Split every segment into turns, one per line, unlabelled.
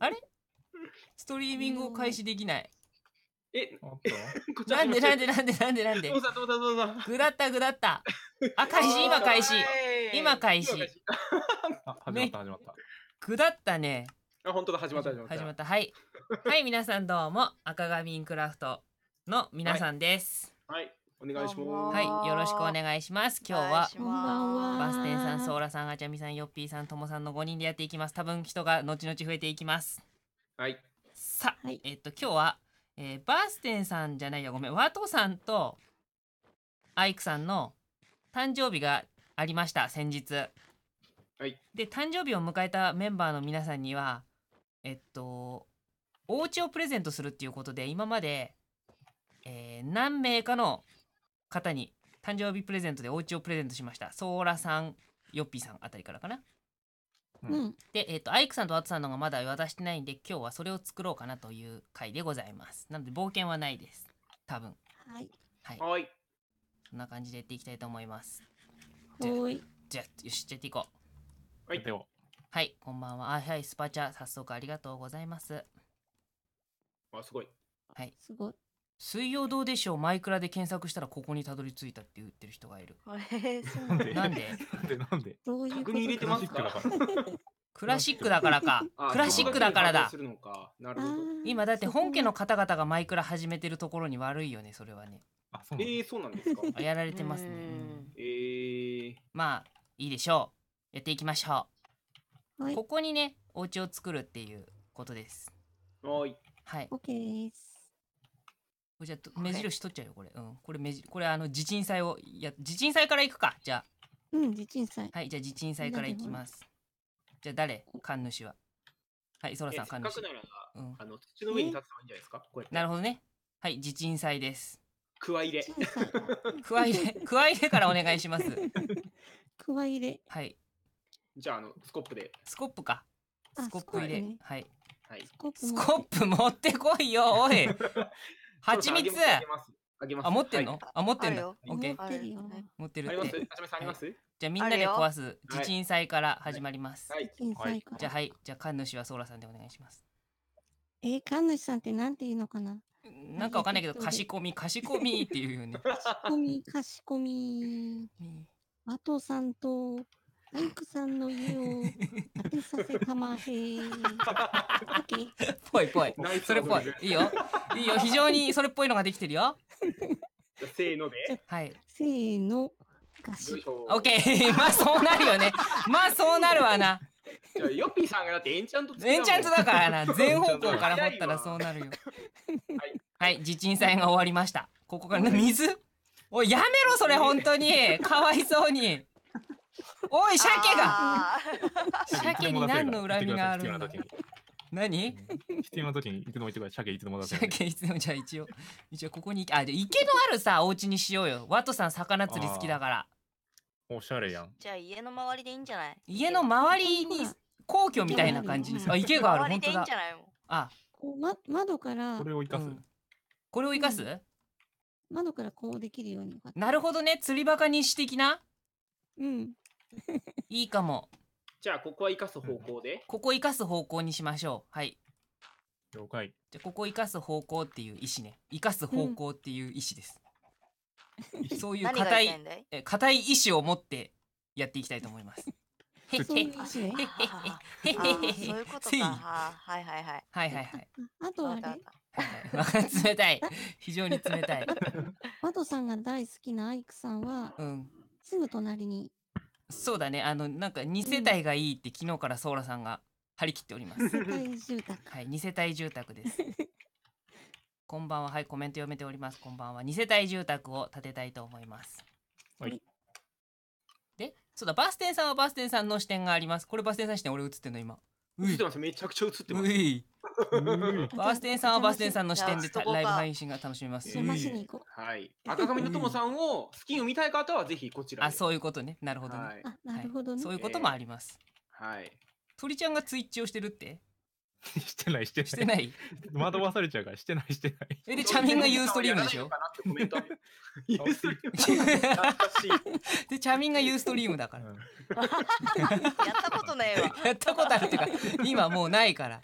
あれストリーミングを開始できない。え、なんでなんでなんでなんでなんでどうだどうだどうだぐだったぐだった。あ、開始、今開始。今開始。あ始まった始まった。ぐだったね。あ、本当だ、始まった、始まった。始まった。はい。はい、皆さんどうも。赤髪インクラフトの皆さんです。はい。お願いし
ます。はい、よろしくお
願いします。今日はこんばんはバス停さん、ソーラさん、あちゃみさん、よっぴーさん、ともさんの5人でやっていきます。多分人が後々増えていきます。はい。さあ、はいえっと今日は、えーバーステンさんじゃないやごめんワトさんとアイクさんの誕生日がありました先日はいで誕生日を迎えたメンバーの皆さんにはえっとお家をプレゼントするっていうことで今まで、えー何名かの方に誕生日プレゼントでお家をプレゼントしましたソーラさんヨッピーさんあたりからかな、うん、で、えーと、アイクさんとワトさんのがまだ渡してないんで今日はそれを作ろうかなという回でございますなので冒険はないです多分はいはいこんな感じでやっていきたいと思いますはいじゃあよしじゃっていこうはいはいこんばんはあはいスパチャ早速ありがとうございますあすごいはいすごい水曜どうでしょうマイクラで検索したらここにたどり着いたって言ってる人がいる。
なんでなんで
なんで
どういう確認入れてますか
クラシックだからか。クラシックだからだ。今だって本家の方々がマイクラ始めてるところに悪いよね、それはね。あ、そうえー、そうなんですか。やられてますね。えー、まあ、いいでしょう。やっていきましょう。ここにね、お家を作るっていうことです。はい。はい。OK です。じゃあ目印取っちゃうよこれ、うん、これ目これあの地鎮祭をや地鎮祭から行くかじゃあうん地祭はいじゃあ地鎮祭からいきますじゃあ誰神主ははいそらさん神主なら、うん、あの土の上に立つのいいんじゃないですかなるほどねはい地鎮祭ですくわ入れくわ入れ くわ入れからお願いしますくわ入れはいじゃああのスコップでスコップかスコップ入れ、はい、スコップ持ってこいよおい 蜂蜜ああ、持ってんの、あ、持ってんだ。持ってるよ。持ってるって。あります。じあります、じゃみんなで壊す地鎮祭から始まります。はい。じゃあはい。じゃあ神主はソーラさんでお願いします。
え神主さんってなんていうのかな
なんかわかんないけど、かしこみ、かしこみっていうよね。か
しこみ、かしこみ。あとさんと、メイクさんの家を当てさせたまへー。
ぽいぽい。それっぽい。いいよ。いいよ。非常にそれっぽいのができてるよ。せーので。
はい。せーの。ガシ。オッケー。
まあそうなるよね。まあそうなるわな。ヨッピーさんがだってエンチャントエンチャントだからな。全方向から掘っ
たらそうなるよ。はい。はい。自鎮祭が終わりました。ここから水おい、やめろ、それ、本当に。かわいそうに。
おい、鮭があ 鮭
に何の恨みがあるの 必
何要な時に、いつでも言ってください。鮭いつでも出せるんで。鮭
いつでもじゃあ一応、一応ここに、行あ、じゃあ池のあるさ、お家にしようよ。ワトさん魚釣り好きだから。おしゃれやん。
じゃあ家の周りでいいんじゃない
家の周りに皇居みたいな感じにあ、池がある、周本当んだあ、窓からこれを生かす。これを生かす、窓からこうできるようになるほどね、釣りバカにしてきなうんいいかも。じゃあ、ここは生かす方向で。ここ生かす方向にしましょう。はい。了解。じゃあ、ここ生かす方向っていう意思ね。生かす方向っていう意思です。うん、そういう固い、え、固い意志を持ってやっていきたいと思います。へへへそういうことか。はいはいはい。はいはいはい。あとあれ。冷たい。非常に冷たい。
マドさんが大好きなアイクさんは、すぐ隣に
そうだねあのなんか2世帯がいいって、昨日からソーラさんが張り切っております世帯住宅はい2世帯住宅ですこんばんははいコメント読めておりますこんばんは2世帯住宅を建てたいと思いますはいでそうだバーステンさんはバステンさんの視点がありますこれバステンさん視点俺映ってんの今映ってますめちゃくちゃ映ってます。バーステンさんはバーステンさんの視点でライブ配信が楽しめます。はい。赤髪の友さんをスキンを見たい方はぜひこちら。あ、そういうことね。なるほどね。なるほどそういうこともあります。はい。鳥ちゃんがツイッチをしてるって。
してない、してない。してない 惑わされちゃうから、してない、してな
い。え、で、チャミンがユーストリームでしょユーストリームで、チャミンがユーストリームだから。やったことないわ。やったことあるっていうか、今もうないから。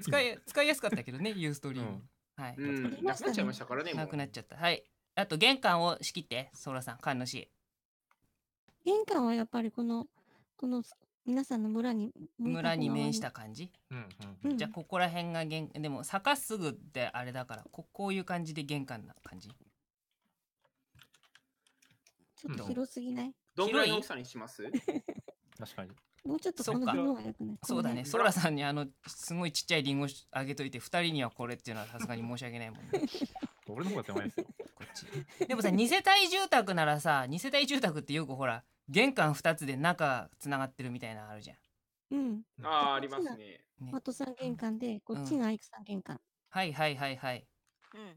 使い、使いやすかったけどね、ユーストリーム。うん、はい。なくなっちゃいましたからね、なくなっちゃった。はい。あと、玄関を仕切って、ソラさん、菅のし。
玄関はやっぱりこの、この皆さんの村に村に面した
感じ、うんうんうん、じゃあここら辺が玄でも坂すぐってあれだからここういう感じで玄関な感じち
ょっと広すぎない、
どぐらいの大きさにします 確かに
もうちょっとそっかそうだね
そらさんにあのすごいちっちゃいリンゴあげといて二人にはこれっていうのはさすがに申し訳ないもんね
俺の方が手前ですよこ
っちでもさ二世帯住宅ならさ二世帯住宅ってよくほら玄関2つで中つながってるみたいなあるじゃん。
うん。ああ、ありますね。
ねトさん玄関で、こっちがア
イクさん玄関。
はいはいはいはい。うん。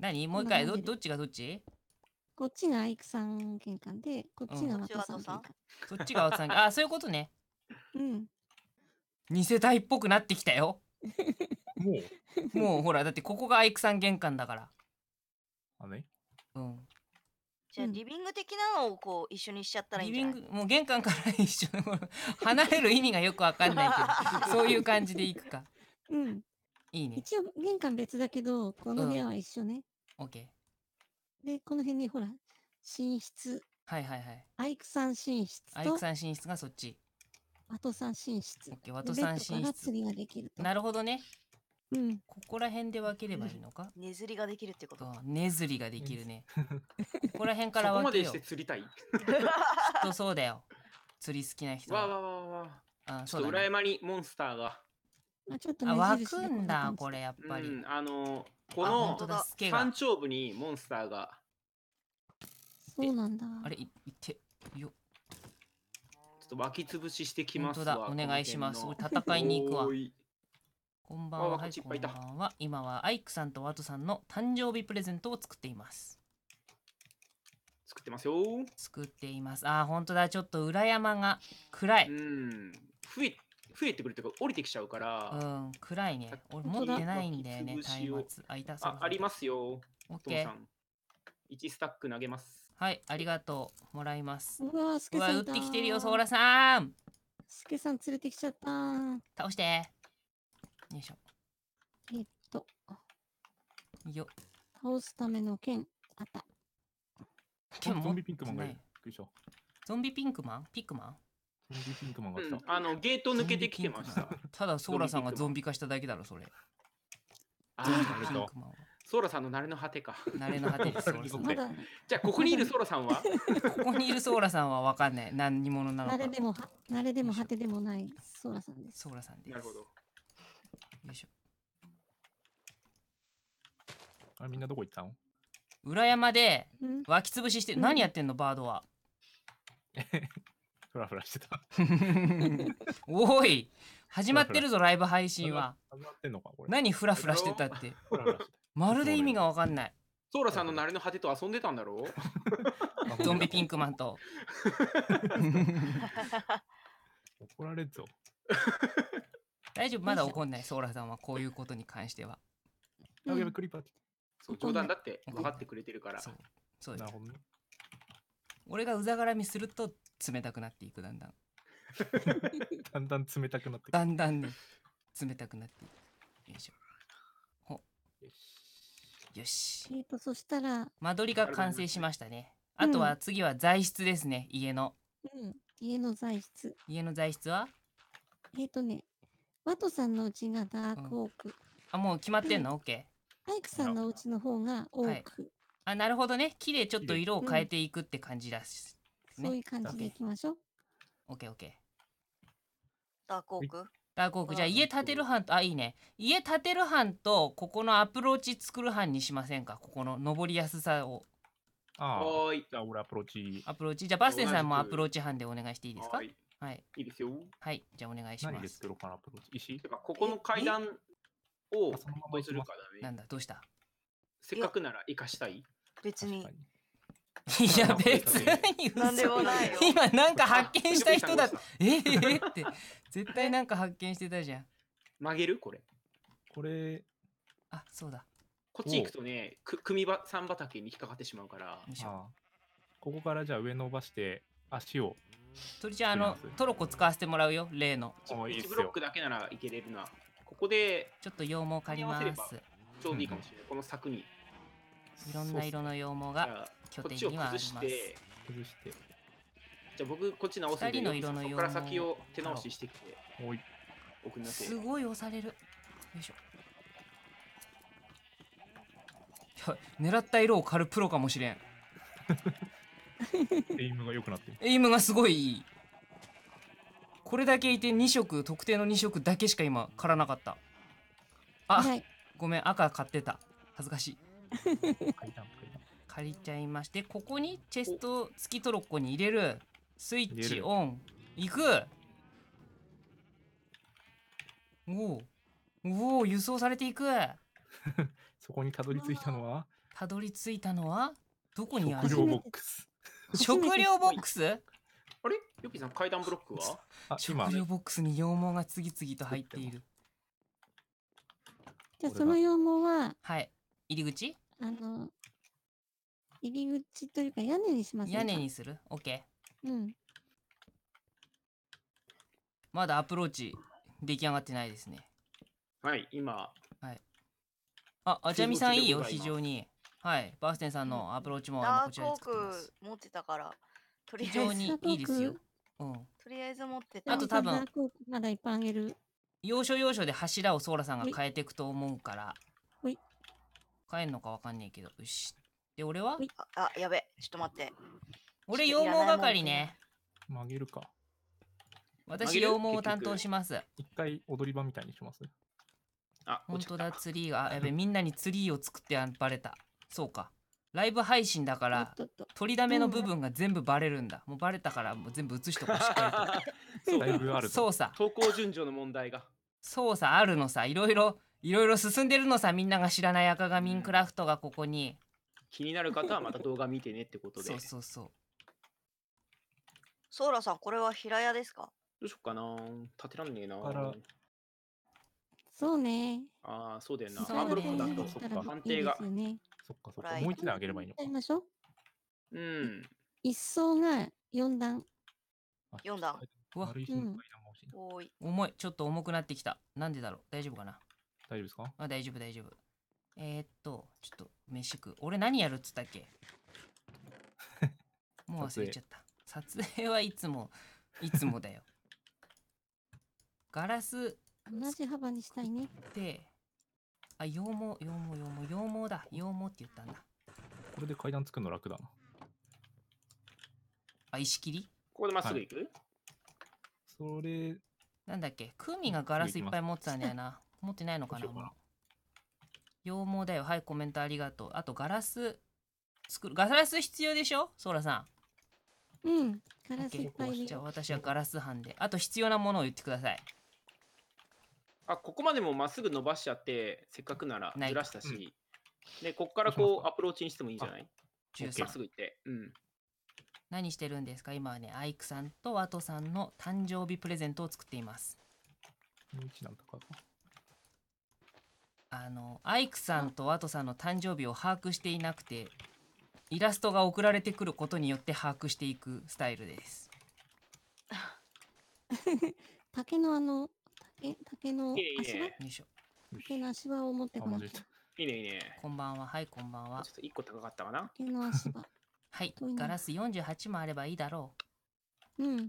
何もう一回ど、っちがどっち
こっちがアイクさん玄関で、こっちがワトさん玄関。
そっちがワトさんああ、そういうことね。うん。2世帯っぽくなってきたよ。もうもうほら、だってここがアイクさん玄関だから。あれうん。じゃあリビング的なのをこう一緒にしちゃったらいいんリじビゃないングもう玄関から一緒離れる意味がよくわかんないけど そういう感じで行くかうん。いいね
一応、玄関別だけど、この部屋は一緒ね。で、この辺にほら、寝室。
はいはいはい
アイクさん寝室アイクさ
ん寝室がそっち
ワトさん寝室。オッケーワトさんベッドから寝室
釣りができるなるほどねうん、ここら辺で分ければいいのか。ねずりができるってことねずりができるね。ここら辺から分けよう。そこまでして釣りたい。きっとそうだよ。釣り好きな人。わわわわ。あ、そうだ、ね。裏山に
モンスターが。
あ、ちょっと、ね、湧くんだ、これやっぱり。う
ん、あのー、この山頂部にモンスターが。
そうなんだ。あれ、いってよ。ちょ
っと湧き潰ししてきますわ。お願いします。俺戦いに行くわ。
こんばんは。はい、こんばんは。今はアイクさんとワトさんの誕生日プレゼントを作っています。作ってますよ。作っています。あ本当だ。ちょっと裏山が暗い。うん。増え、増えてくるというか、降りてきちゃうから。うん、暗いね。俺持ってないんだよね、松明。あ、いたそうあ。
ありますよ。オッケー。一スタック投げます。
はい、ありがとう。もらいます。うわ、すけさん。うわ、打ってきてるよ、ソーラさん。すけさん連れてきちゃった。倒して。よいしょ。えっと。よ。倒すための剣、あった。剣もゾンビピンクマンがいる。しゾンビピンクマンピックマンゾンビピンクマンが来た、うん、あの、ゲート抜けてきてました。ただ、ソーラさんがゾンビ化しただけだろ、それ。
ああ、なるほど。ソーラさんの慣れの果てか。慣れの果てです。じゃあ、ここにいるソーラさんは ここにいるソ
ーラさんは分かんない。何者なのか。慣れで
も、慣れでも果てでもないソーラさ
んです。ソーラさんです。なるほど。よいしょ。
あれみんなどこ行った
の裏山で湧きつぶしして、何やってんのバードは。
ふらふらしてた。
おい始まってるぞライブ配信は。始まってのかこれ。何フラフラしてたって。ふらふらしてまるで意味がわかんない。
ソーラさんのなれの果てと遊んでたんだろう
ゾンビピンクマンと。怒られるぞ。大丈夫まだ怒んないソーラさんはこういうことに関してはあやべクリパ
そう冗談だって分かってくれてるからそうそうでなするほど
ね。俺がうざがらみすると冷たくなっていくだんだん だんだん冷たくなってくだんだんね冷たくなっていくよいしよしょよし
えっ、と、そしたら、
間取りが完成しましたねあとは次は材質ですね家の
うん、家の材質。
家の材質は
えっ、とね、ワトさんの家がダークオーク。
あ、もう決まってんのオッケ
ー。アイクさんのうちの方がオー
ク。あ、なるほどね。木でちょっと色を変えていくって感じだし。そういう感じでいきましょう。オッケーオッケー。ダークオークダークオーク。じゃあ家建てる班と、あ、いいね。家建てる班と、ここのアプローチ作る班にしませんかここの登りやすさを。
ああ。じゃあ俺アプローチ。アプローチ。じゃあバステンさんもアプローチ
班でお願いしていいですかはい。はい。いいですよ。はい。じゃあお願いし何まです。作ろ
うかな、プロジェ石てか、ここの階段をどうするかだなんだ、どうしたせっかくなら生かしたい。
別にい
や、別に
でもないよ今なんか発見した人だええって。絶対なんか発見してたじゃん。曲げるこれ。これ、あ、そうだ。こっち行くと
ね、く組ば三畑に引っかかってしまうから。あここからじゃあ上伸ばして、足を
鳥ちゃんあのトロコ使わせてもらうよ例のいい1ブロッ
クだけならいけれるな
ここでちょっと羊毛借りますちょうどいいかもしれない、うんこの柵にいろんな色の羊毛が拠点にはあります崩
してじゃあ僕こっち直すんでの色の羊毛から先を手直ししてきて
奥になってすごい押されるよいしょ狙った色を狩るプロかもしれん エイ
ムが良くなって
エイムがすごいいいこれだけいて2色特定の2色だけしか今狩らなかったあ、はいごめん赤買ってた恥ずかしい 借りちゃいましてここにチェスト付きトロッコに入れるスイッチオン行くおおおお輸送されていく
そこにたどり着いたのは
たどり着いたのはどこにある食料ボックス。食料ボックス
あれヨピさん階段ブロックは食料
ボックスに羊毛が次々と入っているじゃあその羊毛ははい入り口
あの入り口というか屋根にします屋根に
するオッケーうんまだアプローチ出来上がってないですね
はい今
はいああちゃみさんいいよ非常にはい、バーステンさんのアプローチもこちらで作
ってます。ダーク持ってたから、とりあえず。非常にいいですよ。うん。とりあえず持ってた。あと多分、まだいっぱいあげる。
要所要所で柱をソーラさんが変えていくと思うから。ほい。変えんのかわかんないけど。よし。で、俺は
あやべ。ちょっと待って。俺、羊毛
係ね。曲げるか。私、羊毛を担当します。一
回踊り場みたいにします。
あ、本当だ、ツリーが。やべ、みんなにツリーを作ってあばれた。そうかライブ配信だから取りだめの部分が全部バレるんだもうバレたからもう全部映しとこしっかりと だいぶあるそうさ投稿順序の問題がそうさあるのさいろいろいろいろ進んでるのさみんなが知らない赤紙クラフトがここに
気になる方はまた動画見てねってことでそうそうそう
ソーラさんこれは平屋ですか
どうしようかな立てらんねえな
そうね。
ああ、そうだよな。そうアブロックだと、そっか。判定が。そっか、そっ
か。もう一段上げればいいのか。ましょう。うん。一層が4段。
4段。うわ、重い。重い。ちょっと重くなってきた。なんでだろう。大丈夫かな。大丈夫ですかあ、大丈夫、大丈夫。えー、っと、ちょっと、飯食う。俺何やるっつったっけ もう忘れちゃった。撮影はいつも、いつもだよ。ガラス同じ幅にしたいね。で、あ、羊毛、羊毛、羊毛、羊毛だ。羊毛って言ったんだ。
これで階段作るの楽だな。
あ、石切りここでまっすぐ行く、はい、それ、なんだっけクーミンがガラスいっぱい持ってたんだよな。持ってないのかな羊毛だよ。はい、コメントありがとう。あと、ガラス作る。ガラス必要でしょソーラさん。うん。ガラスいっぱい。じゃあ、私はガラス班で。あと、必要なものを言ってください。
あここまでもまっすぐ伸ばしちゃってせっかくならずらしたし、でここからこうアプローチにしてもいいんじゃないまっすぐ行って
うん何してるんですか今はねアイクさんとワトさんの誕生日プレゼントを作っていますなんとか。あのアイクさんとワトさんの誕生日を把握していなくてイラストが送られてくることによって把握していくスタイルです
竹のあの
竹、竹のいいねいい足ね場竹の足場を持ってこなきゃ。いいね、いいね。こんばんは。はい、こんばんはちょ。っと1個高かったかな。竹の足場。はい。ガラス48もあればいいだろううん。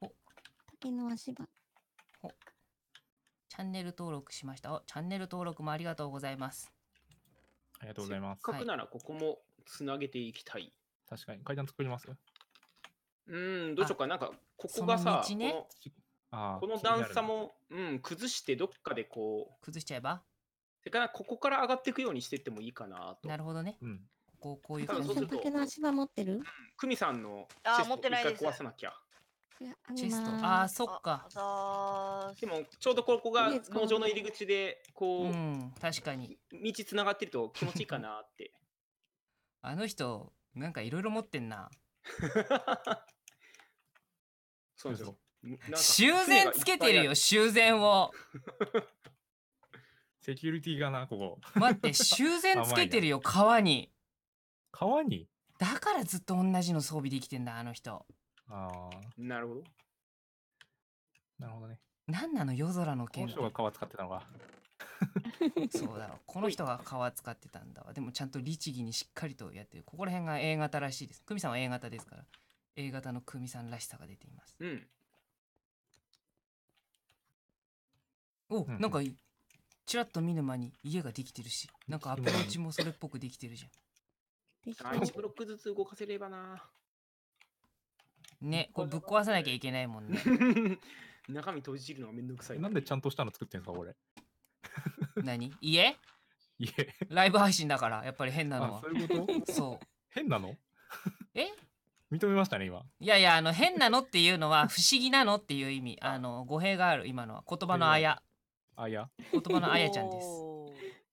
お竹の足場。チャンネル登録しました。お、チャンネル登録もありがとうございます。
ありがとうございます。せっかくならここもつなげていきたい。確かに。階段作りますうーん、どうしようか。なんか、ここがさ、の道ねこのこの段差も、うん、崩してどっかでこう、崩しちゃえばそれからここから上がっていくようにしてってもい
いかなと。なるほどね。うん、こうこういう感じで。の足場持ってる久美さんのチェスト壊さなきゃ。
チェスト。ああ、そっか。で
も、ちょうどここが農場の入
り口で、こう、うん、確かに。道つながってると気持ちいいかなって。あの人、なんかいろいろ持ってんな。そうですよ。
修繕つけてるよ修繕を セキュリティがなここ
待って修繕つけてるよ 川に川にだからずっと同じの装備できてんだあの人ああなるほどなるほどね何なの夜空の剣この人が
川使ってたのか
そうだろこの人が川使ってたんだわでもちゃんと律儀にしっかりとやってるここら辺が A 型らしいです久美さんは A 型ですから A 型の久美さんらしさが出ていますうんお、うんなんかいいちらっと見る間に家ができてるしなんかアプローチもそれっぽくできてるじ
ゃん一ブロックずつ動かせればな。
ねこれぶっ壊さなきゃいけないもんね 中身閉じるのはめんどくさい。なんでちゃんとしたの作ってんすか、俺何家家ライブ配信だからやっぱり変なのは、そういうことそう変なのえ認めましたね、今。いやいやあの変なのっていうのは不思議なのっていう意味あの語弊がある今のは言葉のあやあや。言葉のあやちゃんです。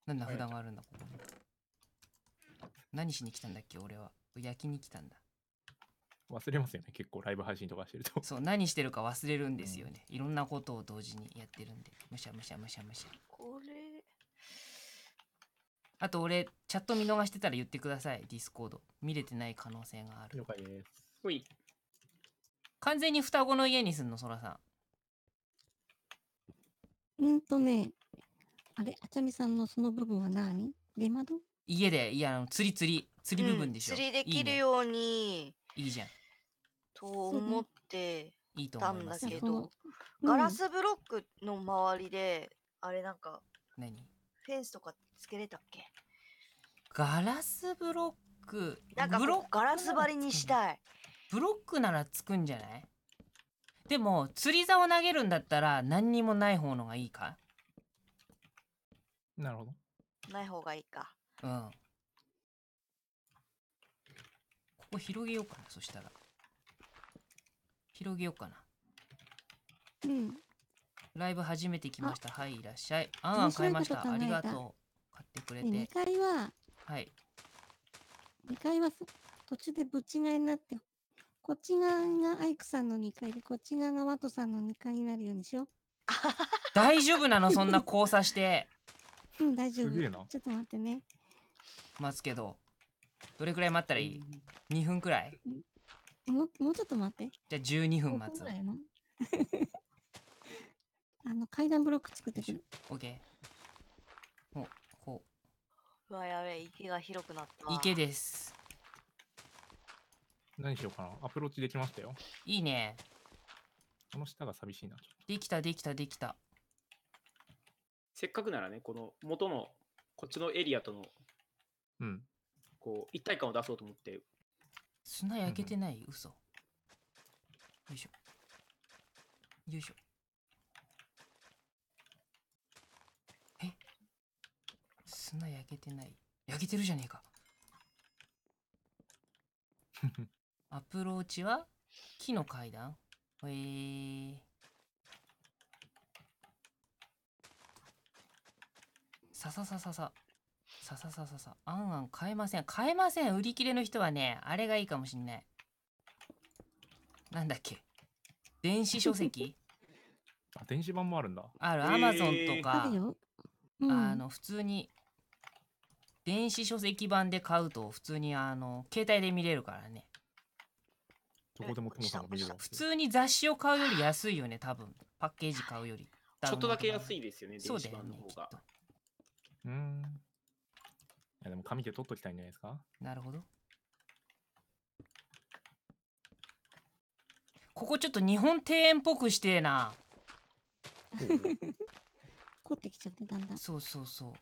なんだ、札もあるんだ、こ何しに来たんだっけ、俺は。焼きに来たんだ。忘れますよね。結構ライブ配信とかしてると。そう、何してるか忘れるんですよね。いろんなことを同時にやってるんで。むしゃむしゃむしゃむしゃ。これ。あと俺、チャット見逃してたら言ってください。ディスコード。見れてない可能性がある。了解です。ほい。完全に双子の家にすんの、そらさん。
うんとね、あれ、あちゃみさんのその部分は何出窓
家で、いや、あの釣り釣り、釣り部分でしょ。うん、釣りできるように、いいね、いいじゃん。
と思っていいとた思いんまだすけど、うんガラスブロックの周りで、あれなんか、何フェンスとかつけれたっけ
ガラスブロック。なんかブロックガラス張りにしたい。ブロックならつくんじゃないでも、釣り竿を投げるんだったら何にもない方のがいいかなるほど。
ない方がいいか。
うん。ここ広げようかな、そしたら。広げようかな。うん。ライブ初めて来ました。はい、いらっしゃい。あんあん買いました。ありがとう。買ってくれで二
て。階ははい。二階はそ途中でぶちがいになってこっち側がアイクさんの2階で、こっち側がワトさんの2階になるようにしよう。
大丈夫なのそんな交差して。
うん、大丈夫。ちょっと待ってね。
待つけど。どれくらい待ったらいい ?2 分くらい
ももうちょっと待って。
じゃあ12分待つの
あの階段ブロック作ってくる。
オッケー。お、こ
うわ、やべえ、池が広くなった。池
です。何しようかな。アプローチできましたよ。
いいね。この下が寂しいな。ちょっできた、できた、できた。
せっかくならね、この元のこっちのエリアとのうん。こう一体感を出そうと思って、
砂焼けてない、嘘。よいしょ。よいしょ。え砂焼けてない。焼けてるじゃねえか。アプローチは木の階段へえさささささ。さささささ。あんあん買えません。買えません。売り切れの人はね、あれがいいかもしんない。なんだっけ。
電子書籍 あ、電子版もあるんだ。
ある。アマゾンとか、うん、あの、普通に、電子書籍版で買うと、普通に、あの、携帯で見れるからね。
どこでもさんが見る普通
に雑誌を買うより安いよね多分パッケージ買うより ちょっとだけ安いですよね電子版の方がう、ね,、んいや
でも紙で取っときたいんじゃないですか
なるほどここちょっと日本庭園っぽくしてえな 凝ってきちゃってだんだんそうそうそう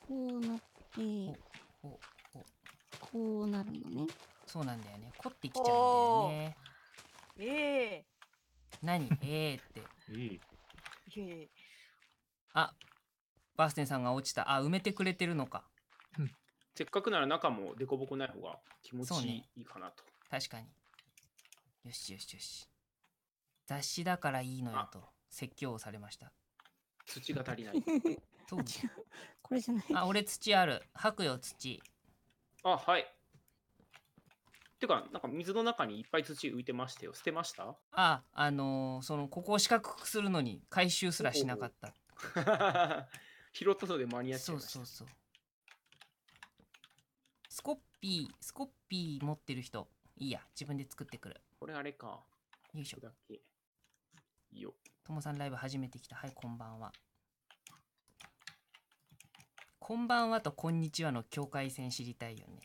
こうなってこう
なるのね。そうなんだよね。凝ってきちゃうんだよね。
ええ
何ええって。えいあ、バーステンさんが落ちた。あ、埋めてくれてるのか。
せっかくなら中も凸凹ない方が
気持ちいいかなと。確かに。よしよしよし。雑誌だからいいのよと説教をされました。土が足りない。そう これじゃない。あ、俺土ある。吐くよ土。あ、はい。
てか、なんか水の中にいっぱい土浮いてましたよ。捨てました
あ、あのーその、ここを四角くするのに回収すらしなかっ
た。
拾ったので間に合ってた。そうそうそう。スコッピー、スコッピー持ってる人、いいや、自分で作ってくる。これあれか。よいしょれ。だよ。ともさんライブ初めて来た。はい、こんばんは。こんばんはとこんにちはの境界線知りたいよね。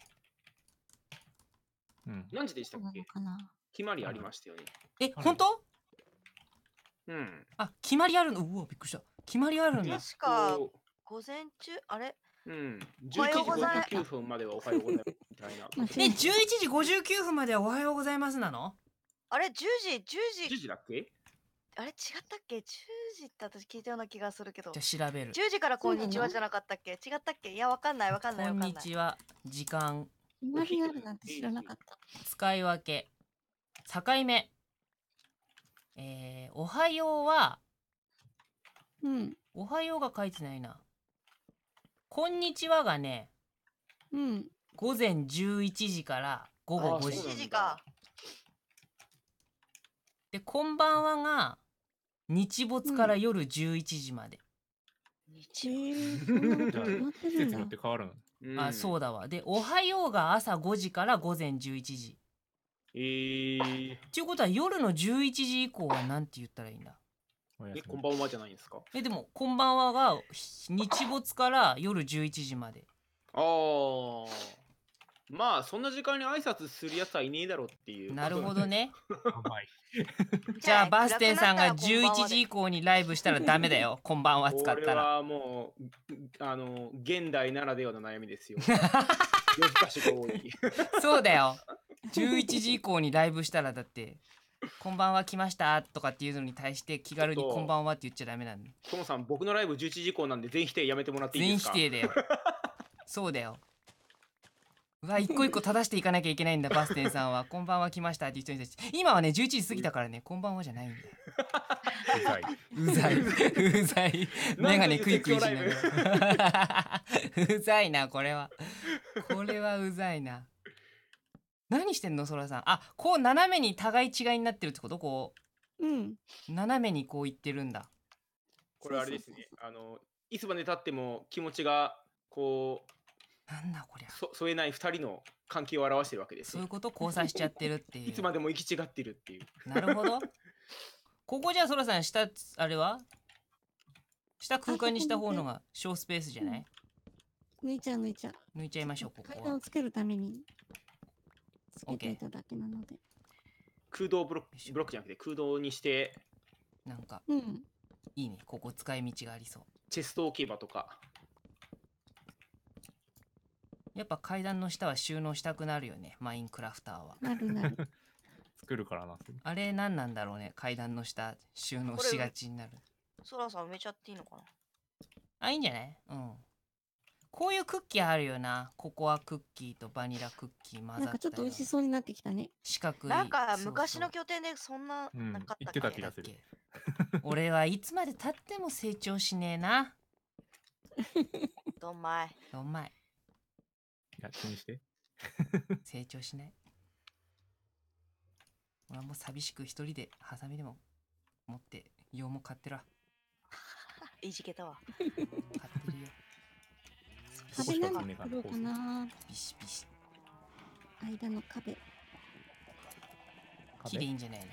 うん。何時でし
たっけかな。まりありましたよね。
え、本当うん。あ、決まりあるのうわ、びっくりした。決まりあるの確か午前中あれうん。11時59分まではおはようございますみたいな。え、11時59分まではおはようございますなのあれ10時10時10時だっけ
あれ違ったっけ10時って私聞いたような気がするけど。じゃ調べる。10時からこんにちはじゃなかったっけ違ったっけいや、わかんないわかんないわこかんない。にち
は、時間、
今るなんて知らな
かった。使い分け、境目。えー、おはようは、うん。おはようが書いてないな。こんにちはがね、うん。午前11時から午後5時。7時か。で、こんばんはが、日没から夜11時まで、日没って変わるの。うんあそうだわで「おはよう」が朝5時から午前11時えー、っていうことは夜の11時以降は何て言ったらいいんだえこんばんはじゃないんですかえでも「こんばんは」が日没から夜11時までああ。まあ、そん
な時間に挨拶するやつはいねえだろうっていう。なるほど
ね。じゃあ、バステンさんが11時以降にライブしたらダメだよ。こんばんは使ったら。は
もう、あの、現代ならではの悩みですよ。夜更かしが多い。
そうだよ。11時以降にライブしたらだって、こんばんは来ましたとかっていうのに対して気軽にこんばんはって言っちゃダメなんだ。
トモさん、僕のライブ11時以降なんで全否定
やめてもらっていい全です否定だよ。そうだよ。わ一個一個正していかなきゃいけないんだバス停さんは「こんばんは来ました」って人に対して今はね11時過ぎたからね「こんばんは」じゃないんだうざいうざい眼鏡クイクイしながらうざいなこれはこれはうざいな何してんのそらさんあこう斜めに互い違いになってるってことこう、うん、斜めにこういってるんだこれあれです
ねあのいつまでたっても気持ちがこうなんだこりゃそ添えない2人の関係を
表してるわけですそういうこと交際しちゃってるっていう いつまでも行き違ってるっていうなるほど ここじゃあそらさん下あれは下空間にした方のが小スペースじゃない
抜いちゃう抜いちゃう
抜いちゃいましょうここ階段
をつけるために
つけていただけなので空洞ブロックブロックじゃなくて空洞にしてなんか、うん、いいねここ使い道がありそうチェスト置き場とかやっぱ階段の下は収納したくなるよねマインクラフターはなるなる 作るからなあれ何なんだろうね階段の下収納しがちになる
そらさん埋めちゃっていいのかな
あいいんじゃないうんこういうクッキーあるよなココアクッキーとバニラクッキー混ざったなんかちょっと
美味しそうになってきたね四角
いなんか昔の拠点でそんななかったっけ、うん、言ってた気がする俺はいつまでたっても成長しねえなどんまいどんまい
いや、気にして。
成長しない。俺はもう寂しく一人でハサミでも持って用も買ってら。
いじけたわ。買ってるよ。
壁なんか来かなビシビシ。
間の壁。
壁キいんじゃないの。こ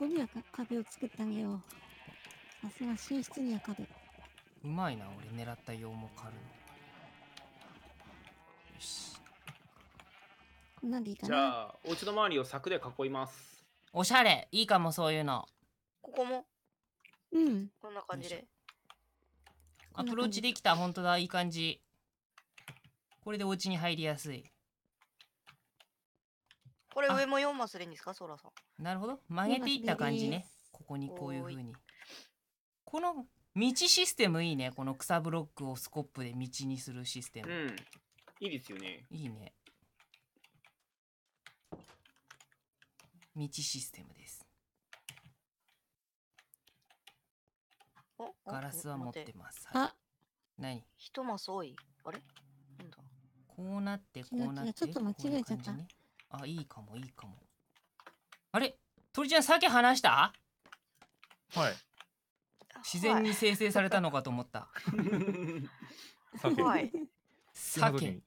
こには壁を作ってあげよう。さすが寝室には壁。
うまいな俺狙った羊毛狩るのよし
こんなんでいいかじゃ
あ、お家の周りを柵で囲います。おしゃれいいかもそういうのここもうんこんな感じで。アプローチできた本当だいい感じこれでお家に入りやすい
これ上も4マスでいいんですか、ソラさん。
なるほど曲げていった感じねここにこういうふうにこの道システムいいねこの草ブロックをスコップで道にするシステム、う
ん、いいですよね
いいね道システムです
ガラスは持ってます、はい、何一マス多いあれ
こうなってこうなってちょっと間違えちゃった、ね、あいいかもいいかもあれ鳥ちゃんさっき話したはい自然に生成されたのかと思った。は い。
鮭。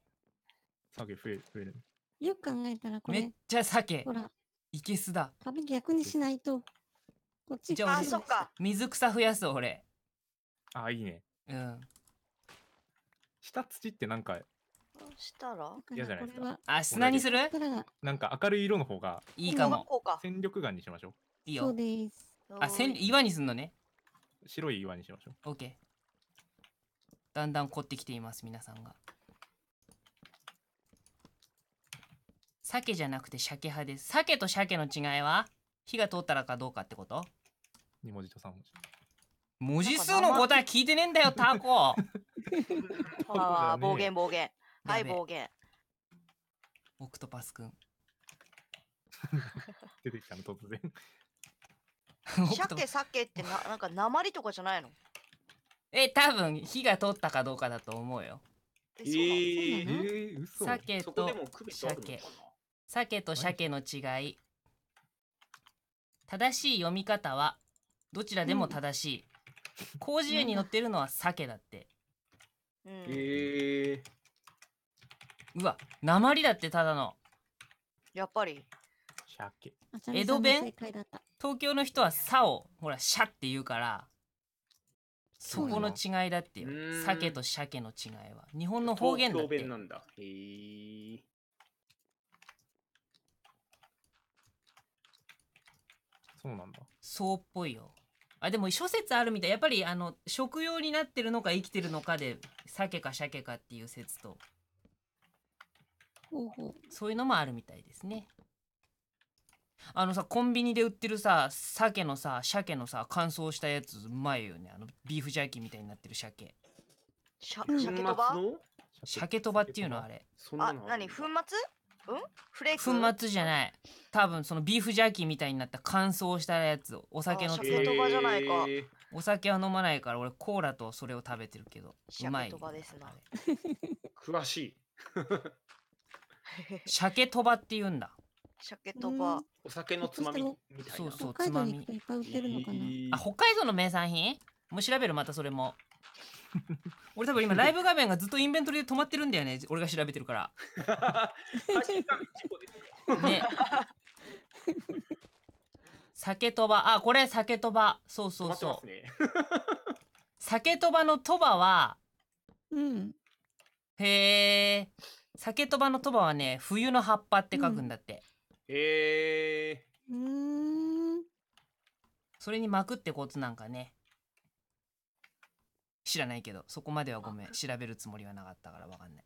鮭増え増える。
よく考えたらこれ。めっ
ちゃ鮭。ほら。いけすだ。
壁逆にしないと。こっちあ、そっ
か。水草増やす俺。あ、いいね。うん。下土っ
てなんか
したら嫌じゃないですか。あ、砂にする
なんか明るい色の方
がいいかも。戦力眼にしましょう。いいよ。
あ、せん岩
にすんのね。白い岩にしましょう OK だんだん凝ってきています皆さんが鮭じゃなくて鮭派です鮭と鮭の違いは火が通ったらかどうかってこと
2文字と3文字
文字数の答え聞いてねえんだよタコ
ああ暴言暴言はい暴言
オクトパスくん 出てきたの突然
鮭鮭ってな なんか鉛とかじゃないの
え、多分火が通ったかどうかだと思うよ。えー、えー、嘘。鮭と鮭。鮭と鮭の違い。正しい読み方はどちらでも正しい。広辞苑に載ってるのは鮭だって。うんええうわ、鉛だってただの。やっぱり。鮭。江戸弁正解だった東京の人は「さ」をほら「しゃ」って言うからそこの違いだっていう鮭と鮭の違いは日本の方言だっ
てなんだへえ
そうなんだそうっぽいよあでも諸説あるみたいやっぱりあの食用になってるのか生きてるのかで鮭か鮭かっていう説とそういうのもあるみたいですねあのさコンビニで売ってるさ鮭のさ鮭のさ乾燥したやつうまいよねあのビーフジャーキーみたいになってる鮭しゃ鮭とば鮭とばっていうのあれあ
何粉末うん
フレーク粉末じゃない多分そのビーフジャーキーみたいになった乾燥したやつお酒のつ鮭とばじゃないか、お酒は飲まないから俺コーラとそれを食べてるけどうまい、で
すな
詳しい 鮭とばって言うんだ鮭とば。お酒のつまみみたいな。そうそう、つまみ。いっぱい売ってるのかな。あ、北海道の名産品もう調べる、またそれも。俺多分今ライブ画面がずっとインベントリで止まってるんだよね俺が調べてるから ね酒とばあこれ酒とばそうそうそう、ね、酒とばのとばはうんへえ酒とばのとばはね冬の葉っぱって書くんだって、ええうん。それに巻くってコツなんかね。知らないけど、そこまではごめん。調べるつもりはなかったからわかんない。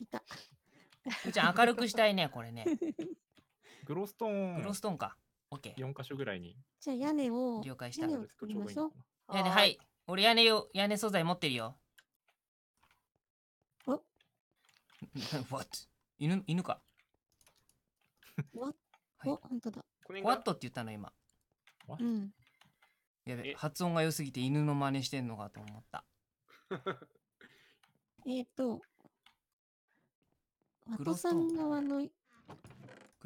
い た。うちゃん明
るくしたいね、これね。
グロストーン。グロストーンか。オッケー。4箇所ぐらいに。じゃあ屋根を。了解した屋根を作りましょう。屋根、はい。俺屋根を、屋根素材持ってるよ。お What? 犬、犬か。わ、はい本当だ。これホワットって言ったの今。うん。やべ発音が良すぎて犬の真似してんのかと思った。
えっ、と、ワトさん側のグ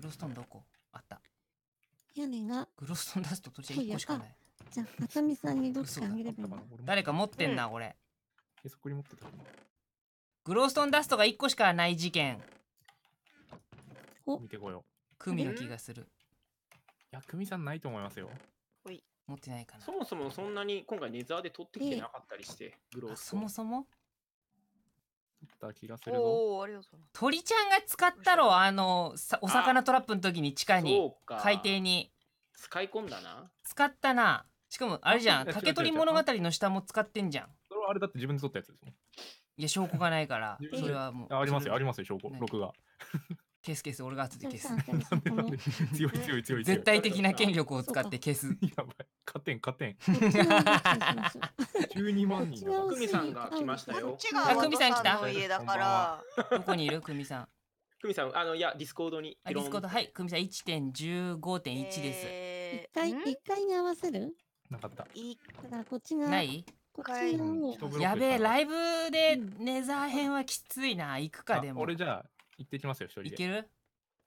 ロストーンどこあった。屋根が、グロストーン出すと途中一個しか
ない。じゃあ、かさみさんにどっちかあげればいいの
誰か持ってんな、これ。へそこに持ってたグローストーンダストが1個しかない事件
見てこよう。クミの気がする。いや、クミさんないと思いますよ。
持ってないかな。そも
そもそんなに今回ネザーで取ってきてなかったりして、
グロースをそもそも取った気がするぞ。おお、ありがとう。鳥ちゃんが使ったろあのさお魚トラップの時に地下に海底に
使い込んだな。
使ったなしかもあれじゃん竹取物語の下も使ってんじゃんそ
れはあれだって自分で取ったやつですもん。
いや証拠がないからそれはもうありますよ、
ありますよ、証拠、録画。
消す消す俺が後で消す 強い強い強い絶対的な権力を使って消すやばい勝てん勝てん 十二万人久美さんが来ましたよ久美さん来た家だからどこにいる久美さん久美さんあのいやディスコードにディスコードはい久美さん一点十五点一です、
え回一
回に合わせるなかったいいからこっちがない
やべえライ
ブでネザー編はきついな行くかでも俺
じゃあ行ってきますよ、一人で。いける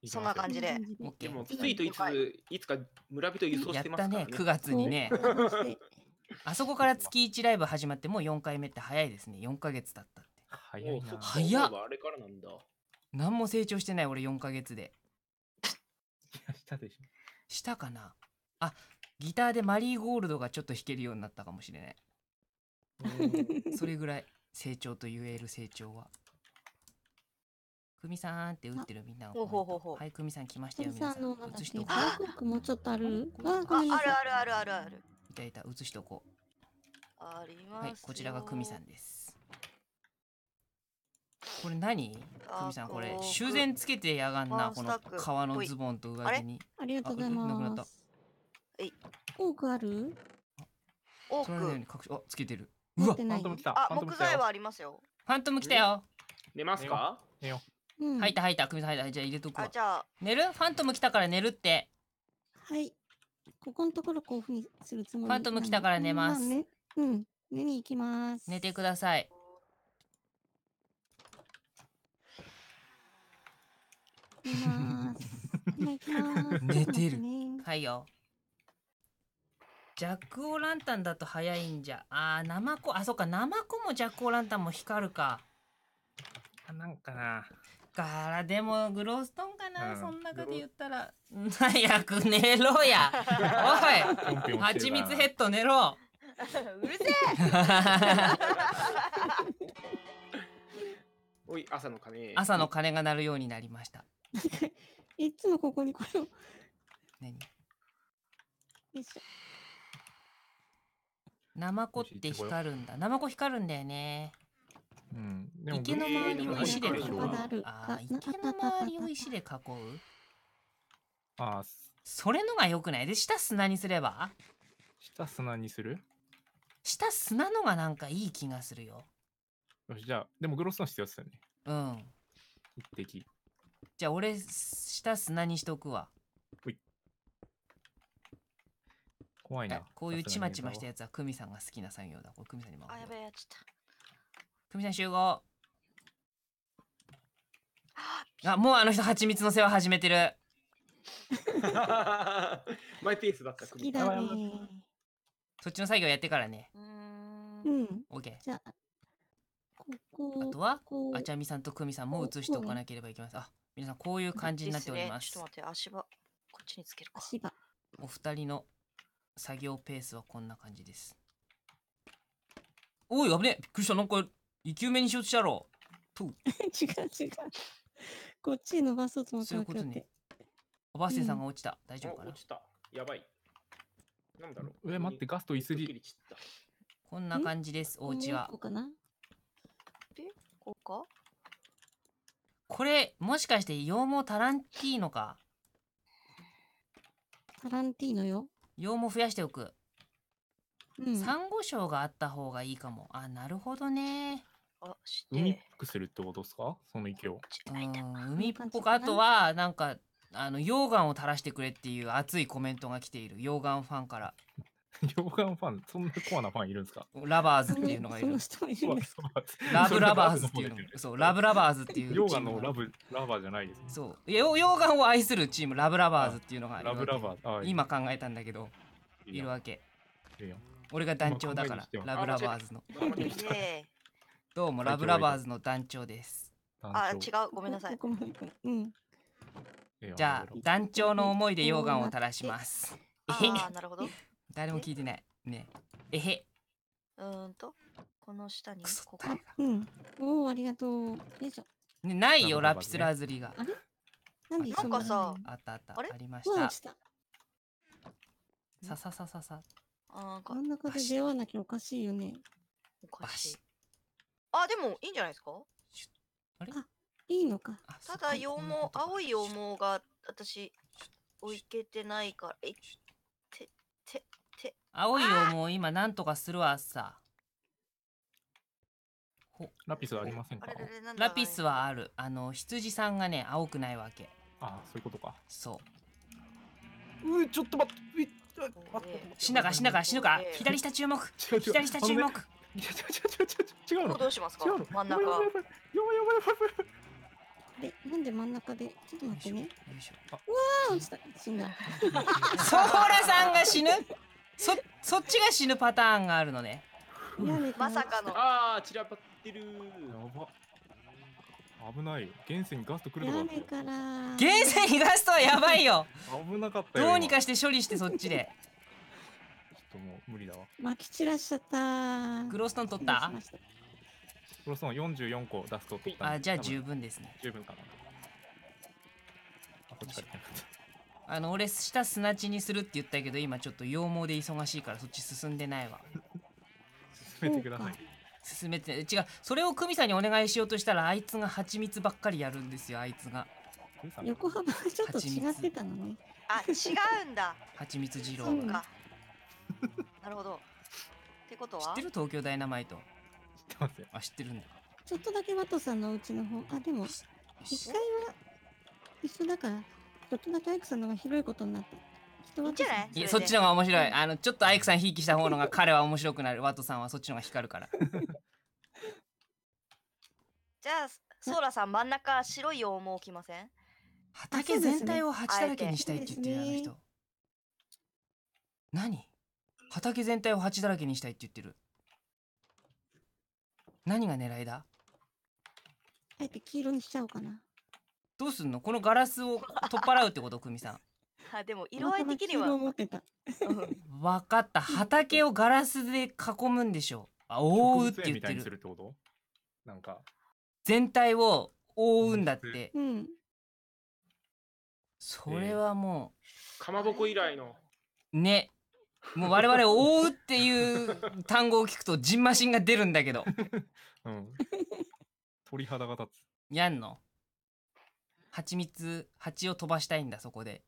そんな感じで。オッケ
でも、ついといつ、いつか村人輸送してますからね。9月にね。
あそこから月1ライブ始まってもう4回目って早いですね。4ヶ月だったって。早いな。早っ
あれからなんだ。
何も成長してない俺4ヶ月で。したでしょ。したかなあ、ギターでマリーゴールドがちょっと弾けるようになったかもしれない。それぐらい成長と言える成長は。久美さんって打ってるみんなほうほうほうはい、久美さん来ましたよ。皆さ
ん、写しとこう。もうちょっとある。あ、あるあるあるあるある。
いたいた、写しとこう。
ありま
すはい、こちらが久美さんです。これ何久美さん、これ修繕つけてやがんな、この革のズボンと上着に。ありがとうございます。多くある多く。あ、つけてる。うわ、ファントム来た。あ、木
材はありますよ。
ファントム来たよ。
寝ますか
寝よう。うん、いた吐いた首さん吐いたはいじゃあ入れとくわあ、じゃあ、寝るファントム来たから寝るってはい。ここのとこ
ろこういうふうにするつもり。ファントムきたから寝ますあねうん。寝に行きます。寝てください
寝 寝てるはいよジャックオーランタンだと早いんじゃあーナマコあそっかナマコもジャックオーランタンも光るかあなんかなからでもグロストンかな、うん、そん中で言ったら 早く寝ろやおい蜂蜜ヘッド寝ろ うるせえ
い朝の鐘朝の
鐘が鳴るようになりましたいつもここにこれを何ナマコって光るんだナマコ光るんだよねうん、池の周りを石で囲う。あ池の周りを石で囲うあそれのがよくないで、下砂にすれば
下砂にする
下砂のがなんかいい気がするよ。
よし、じゃあ、でもグロスの必要ですよね。うん。一滴。
じゃあ、俺、下砂にしとくわ。怖いな。こういうちまちましたやつは、クミさんが好きな作業だ。これ、クミさんにも。あ、
やばい、やっちゃった。
組さん集合。あ、もうあの人、蜂蜜の世話始めてる。マイペースだった。好きだね。そっちの作業やってからね。う
ん。
オッケー。じゃあ、
ここ。あとは、あちゃ
みさんとくみさんも移しておかなければいけません。あ、皆さんこういう感じになっております。ちょっ
と待って、足場、こっちにつけるか。足場。
お二人の作業ペースはこんな感じです。おい、危ねえびっくりした。なんか生き埋めにしようとしたろ。プー。違う違う。こ
っちに伸ばそ
うと思ったそういうことね。
おばあせさんが落
ちた。大丈夫かな落ちた。やばい。なんだろう。上待って、ガストいすぎ。こんな感じです、お家は。ここかな
で、ここか
これ、もしかして、羊毛タランティーノか。タランティーノよ。羊毛増やしておく。うん、サンゴ礁があった方がいいかも。あ、なるほどね。かし
て。海っぽくするってことですかその池を。
海っぽく、あとは、なんか、あの、溶岩を垂らしてくれっていう熱いコメントが来ている。溶岩ファンから。
溶岩ファン、そんなコアなファンいるんですかラバーズっていうのがいる。ラブラバーズっていうの。そう、ラブラバーズっていう。溶岩のラブ、ラバーじゃないです、ね。そ
う。溶岩を愛するチーム、ラブラバーズっていうのがラブラバー今考えたんだけど、いるわけ。
俺が団長だから、ラ
ブラバーズの。どうもラブラバーズの団長です。あ、違う。ごめんなさ
い。うん。
じゃあ団長の思いで溶岩を垂らします。えあなるほど。誰も聞いてない。ねえへ
ーんと、この下に、ここ。うん。おお、ありがとう。よいしょ。
ねないよラピスラズリが。
なんなんかさあった
あったあありましそうた。し
た。さささささあーなんな感じで出わなきゃおかしいよね。おかしい。あ、でもいいんじゃないですかあれあいいのか。ただ、羊毛、青い羊毛が私、置けてないから、え、て、て、
て。青い羊毛、今、なんとかするわ、さ。ラピスはありませんかラピスはある。あの、羊さんがね、青くないわけ。ああ、そういうことか。そう。うちょっと待って。死ぬか死ぬか死ぬか左下注目左下注目違う違う違う違う違うの。どうしますか。違う真ん中。やばいやばいや
ばい。なんで真ん中で。ちょっ
と待ってね。よいしょ。わあ落ちた。死んだ。ソーラさんが死ぬ。そそっちが死ぬパターンがあるのね。まさかの。あ
あ散らばってる。やば。危ない。源泉にガスト来るのか。
源泉にガストはやばいよ。
危なかったどうにか
して処理してそっちで。
ともう無理だわ。
巻き散らしちゃったー。クロストン取った失しまし
ロスオン44個出すと取ったあ、じゃあ十分ですね。十分かな。
あ、こっちからた。あの、俺、下砂地にするって言ったけど、今ちょっと羊毛で忙しいからそっち進んでないわ。進めてください。進めて、違う、それを久美さんにお願いしようとしたら、あいつが蜂蜜ばっかりやるんですよ、あいつが。横
幅がちょっと違ってたのね。あ、違うんだ。
蜂蜜二郎
が。なるほど。ってことは知ってる
東京ダイナマイト。知ってますよ。あ、知ってるんだ。
ちょっとだけワトさんのうちの方、あ、でも、1階は一緒だから、ちょっとだけアイクさんの方が広いことになって。いいじゃなんいいや、そっち
の方が面白い。あの、ちょっとアイクさんひいきした方のが彼は面白くなる。ワトさんはそっちの方が光るから。
じゃあ、ソーラさん真ん中白い羊毛を着ません
畑全体を鉢だらけにしたいって言ってるあのあえ
人。何畑全体を蜂だらけにしたいって言ってる何が狙いだあえて黄色にしちゃおうかなどうすんのこのガラスを取っ払うってこと久美さん
あでも色合い的には分
かった畑をガラスで囲むんでしょうあ覆うって言ってるなんか全体を覆うんだって、うん、それはもう、え
ー、かまぼこ以来の
ねもう我々、覆うっていう単語を聞くと、ジンマシンが出るんだけど。うん。鳥肌が立つ。やんの蜂蜜、蜂を飛ばしたいんだ、そこで。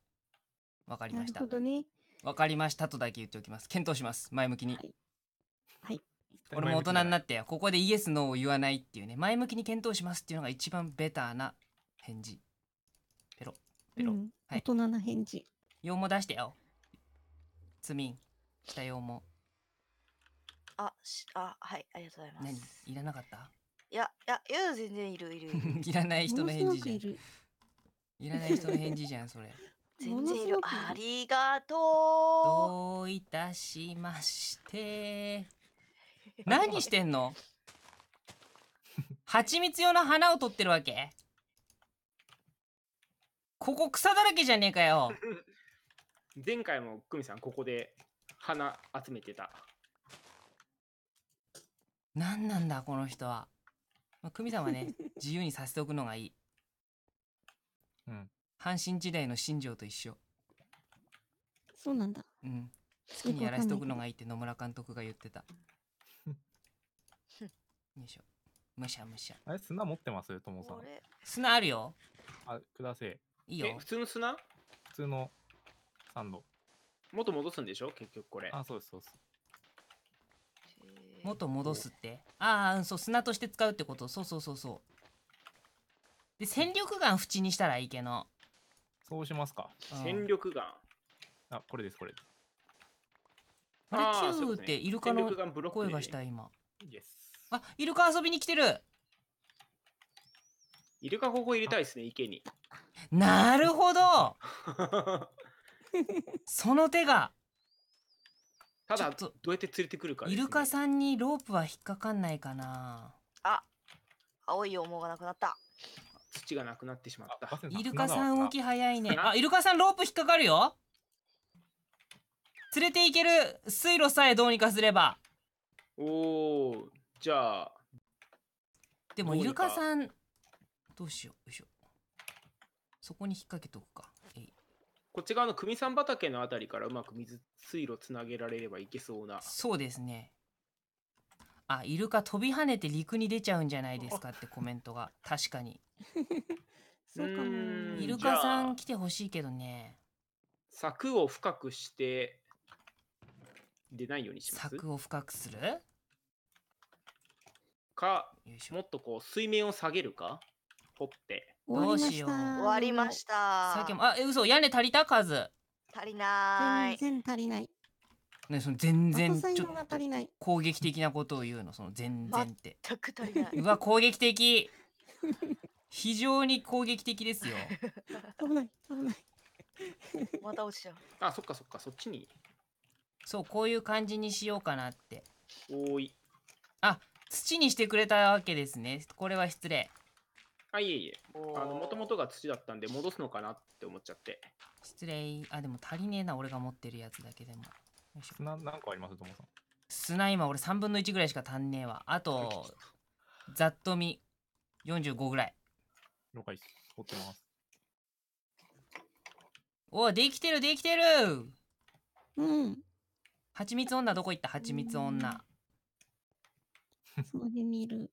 わかりました。なるほどね。わかりましたとだけ言っておきます。検討します。前向きに。はい。はい、俺も大人になって、ここでイエス、ノーを言わないっていうね、前向きに検討しますっていうのが一番ベターな返事。ペロ、ペロ。うん、はい、大人な返事。用も出してよ。つみん。北用も。
あ、しあ、はい、ありがとうございま何
す。いらなかった
いや、いや、いや、全然いる、いる、いらない人の返事じゃん。る。
いらない人の返事じゃん、それ。全然いる。ありがとうどういたしまして。
何して
んの蜂蜜用の花を取ってるわけここ草だらけじゃねえかよ。前回も久美さんここで
花集めてた。
何なんだこの人は。まあ、久美さんはね 自由にさせておくのがいい。うん。阪神時代の新庄と一緒。そうなんだ。うん。好きにやらせておくのがいいって野村監督が言ってた。よいしょ。むしゃむしゃ。
あれ砂持ってますともさん。砂あるよ。あ、くださいいいよえ、普。通の砂普通のサンド。元戻すんでしょ結局これ。あ、そうです、そうです。
元戻すってああうんそう砂として使うってことそうそうそうそうで戦力眼縁にしたらいいけのそうしますか。戦
力眼。あ、これです、これ。
あれーそうってイルカの声がした今あイルカ遊びに来てる
イルカここ入れたいですね、池に。
なるほど その手がただどうやって連れてくるかイルカさんにロープは引っかかんないかなあ青い羽毛がなくなった土がなくなってしまったイルカさん動。き早いねあイルカさんロープ引っかかるよ連れて行ける水路さえどうにかすれば
おーじゃあ
でもイルカさんどうしようよいしょそこに引っ掛けとくか
こっち側の久さん畑のあたりからうまく水水路つな
げられればいけそうなそうですねあイルカ飛び跳ねて陸に出ちゃうんじゃないですかってコメントが確かに そうかもイルカさん来てほしいけどね柵を深くして
出ないようにします柵を深くするか
もっとこう水面を下げるか掘ってどうしよう終
わりました。さ
っきもあえ嘘屋根足りた数
足りない。全然足りない。
ねその全然ちょっと攻撃的なことを言うのその全然って全く足りないう。わ攻撃的非常に攻撃的ですよ危ない。危ない。また落ちちゃう。あ、そっかそっか、そっちに。そうこういう感じにしようかなっておーい。土にしてくれたわけですねこれは失礼
あ、いえいえ。あの、もともとが土だったんで、戻すのかなって思っちゃって。
失礼。あ、でも足りねえな、俺が持ってるやつだけでも。何、何個かありますともさん。砂今俺3分の1ぐらいしか足んねえわ。あと、ざっと見、45ぐらい。了解です。掘ってます。おできてる、できてるうん。蜂蜜女どこ行った蜂蜜女。
そこで見る。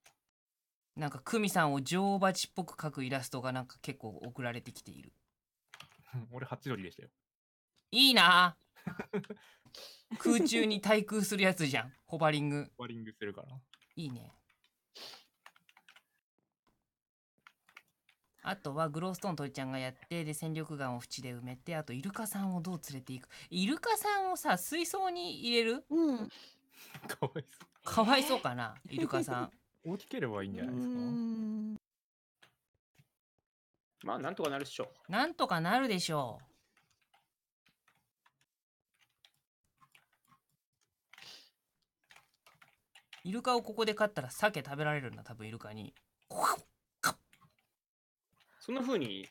なんか久美さんを女王蜂っぽく描くイラストがなんか結構送られてきている。俺ハッチドリでしたよ。いいな空中に対空するやつじゃん。ホバリング。ホバリングするから。いいね。あとはグローストーンとちゃんがやってで戦力ンを縁で埋めてあとイルカさんをどう連れていくイルカさんをさ水槽に入れるうん かわいそうかわいそうかなイルカさん大き
ければいいんじゃないですか。まあ、なんとかなるっしょ。
なんとかなるでしょう。イルカをここで飼ったら鮭食べられるんだ多分イルカにそんなふうに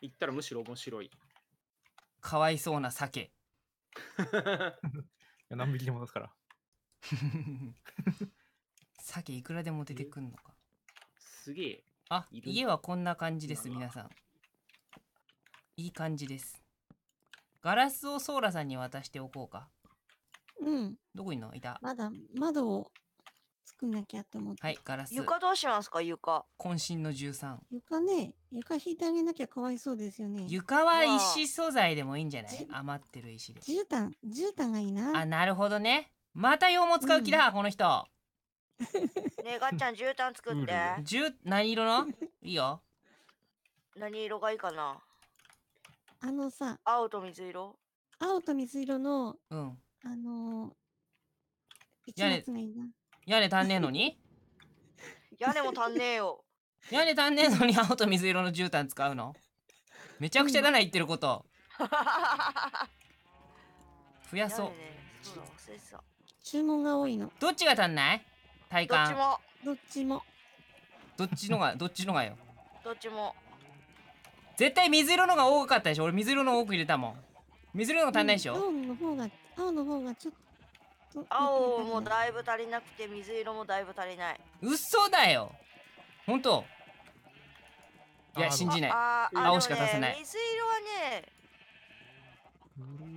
言ったらむしろ面白い
かわいそうな鮭
何匹でも出すから
さっきいくらでも出てくんのか。すげえ。あ、家はこんな感じです、皆さん。いい感じです。ガラスをソーラさんに渡しておこうか。うん。どこいんのいた。まだ
窓を作んなきゃと思っ
て。はい、ガラス。床どうしますか、床。渾身の13。
床ね、床引いてあげなきゃかわいそうですよね。床は石
素材でもいいんじゃない余ってる石で。絨毯、絨毯がいいな。あ、なるほどね。また羊毛使う気だ、この人。
ねえガッちゃん絨毯作って
じゅ何色の いいよ。
何色がいいかなあのさ、青と水色青と水色の、うん。あの
ー、屋根屋根足んねえのに
屋根も足んねえよ
屋根足んねえのに青と水色の絨毯使うのめちゃくちゃだな、言ってること。増やそ根う。ねそうだ忘れてた注文が多いのどっちが足んない体どっちもどっちもどっちのが どっちのがよどっちも絶対水色のが多かったでしょ俺水色の多く入れたもん水色のが足んないでしょ、青
の方が青の方がちょっと青もだいぶ足りなくて水色もだいぶ足りない
嘘だよ本当いや信じないああ青しか足せないね
水色はね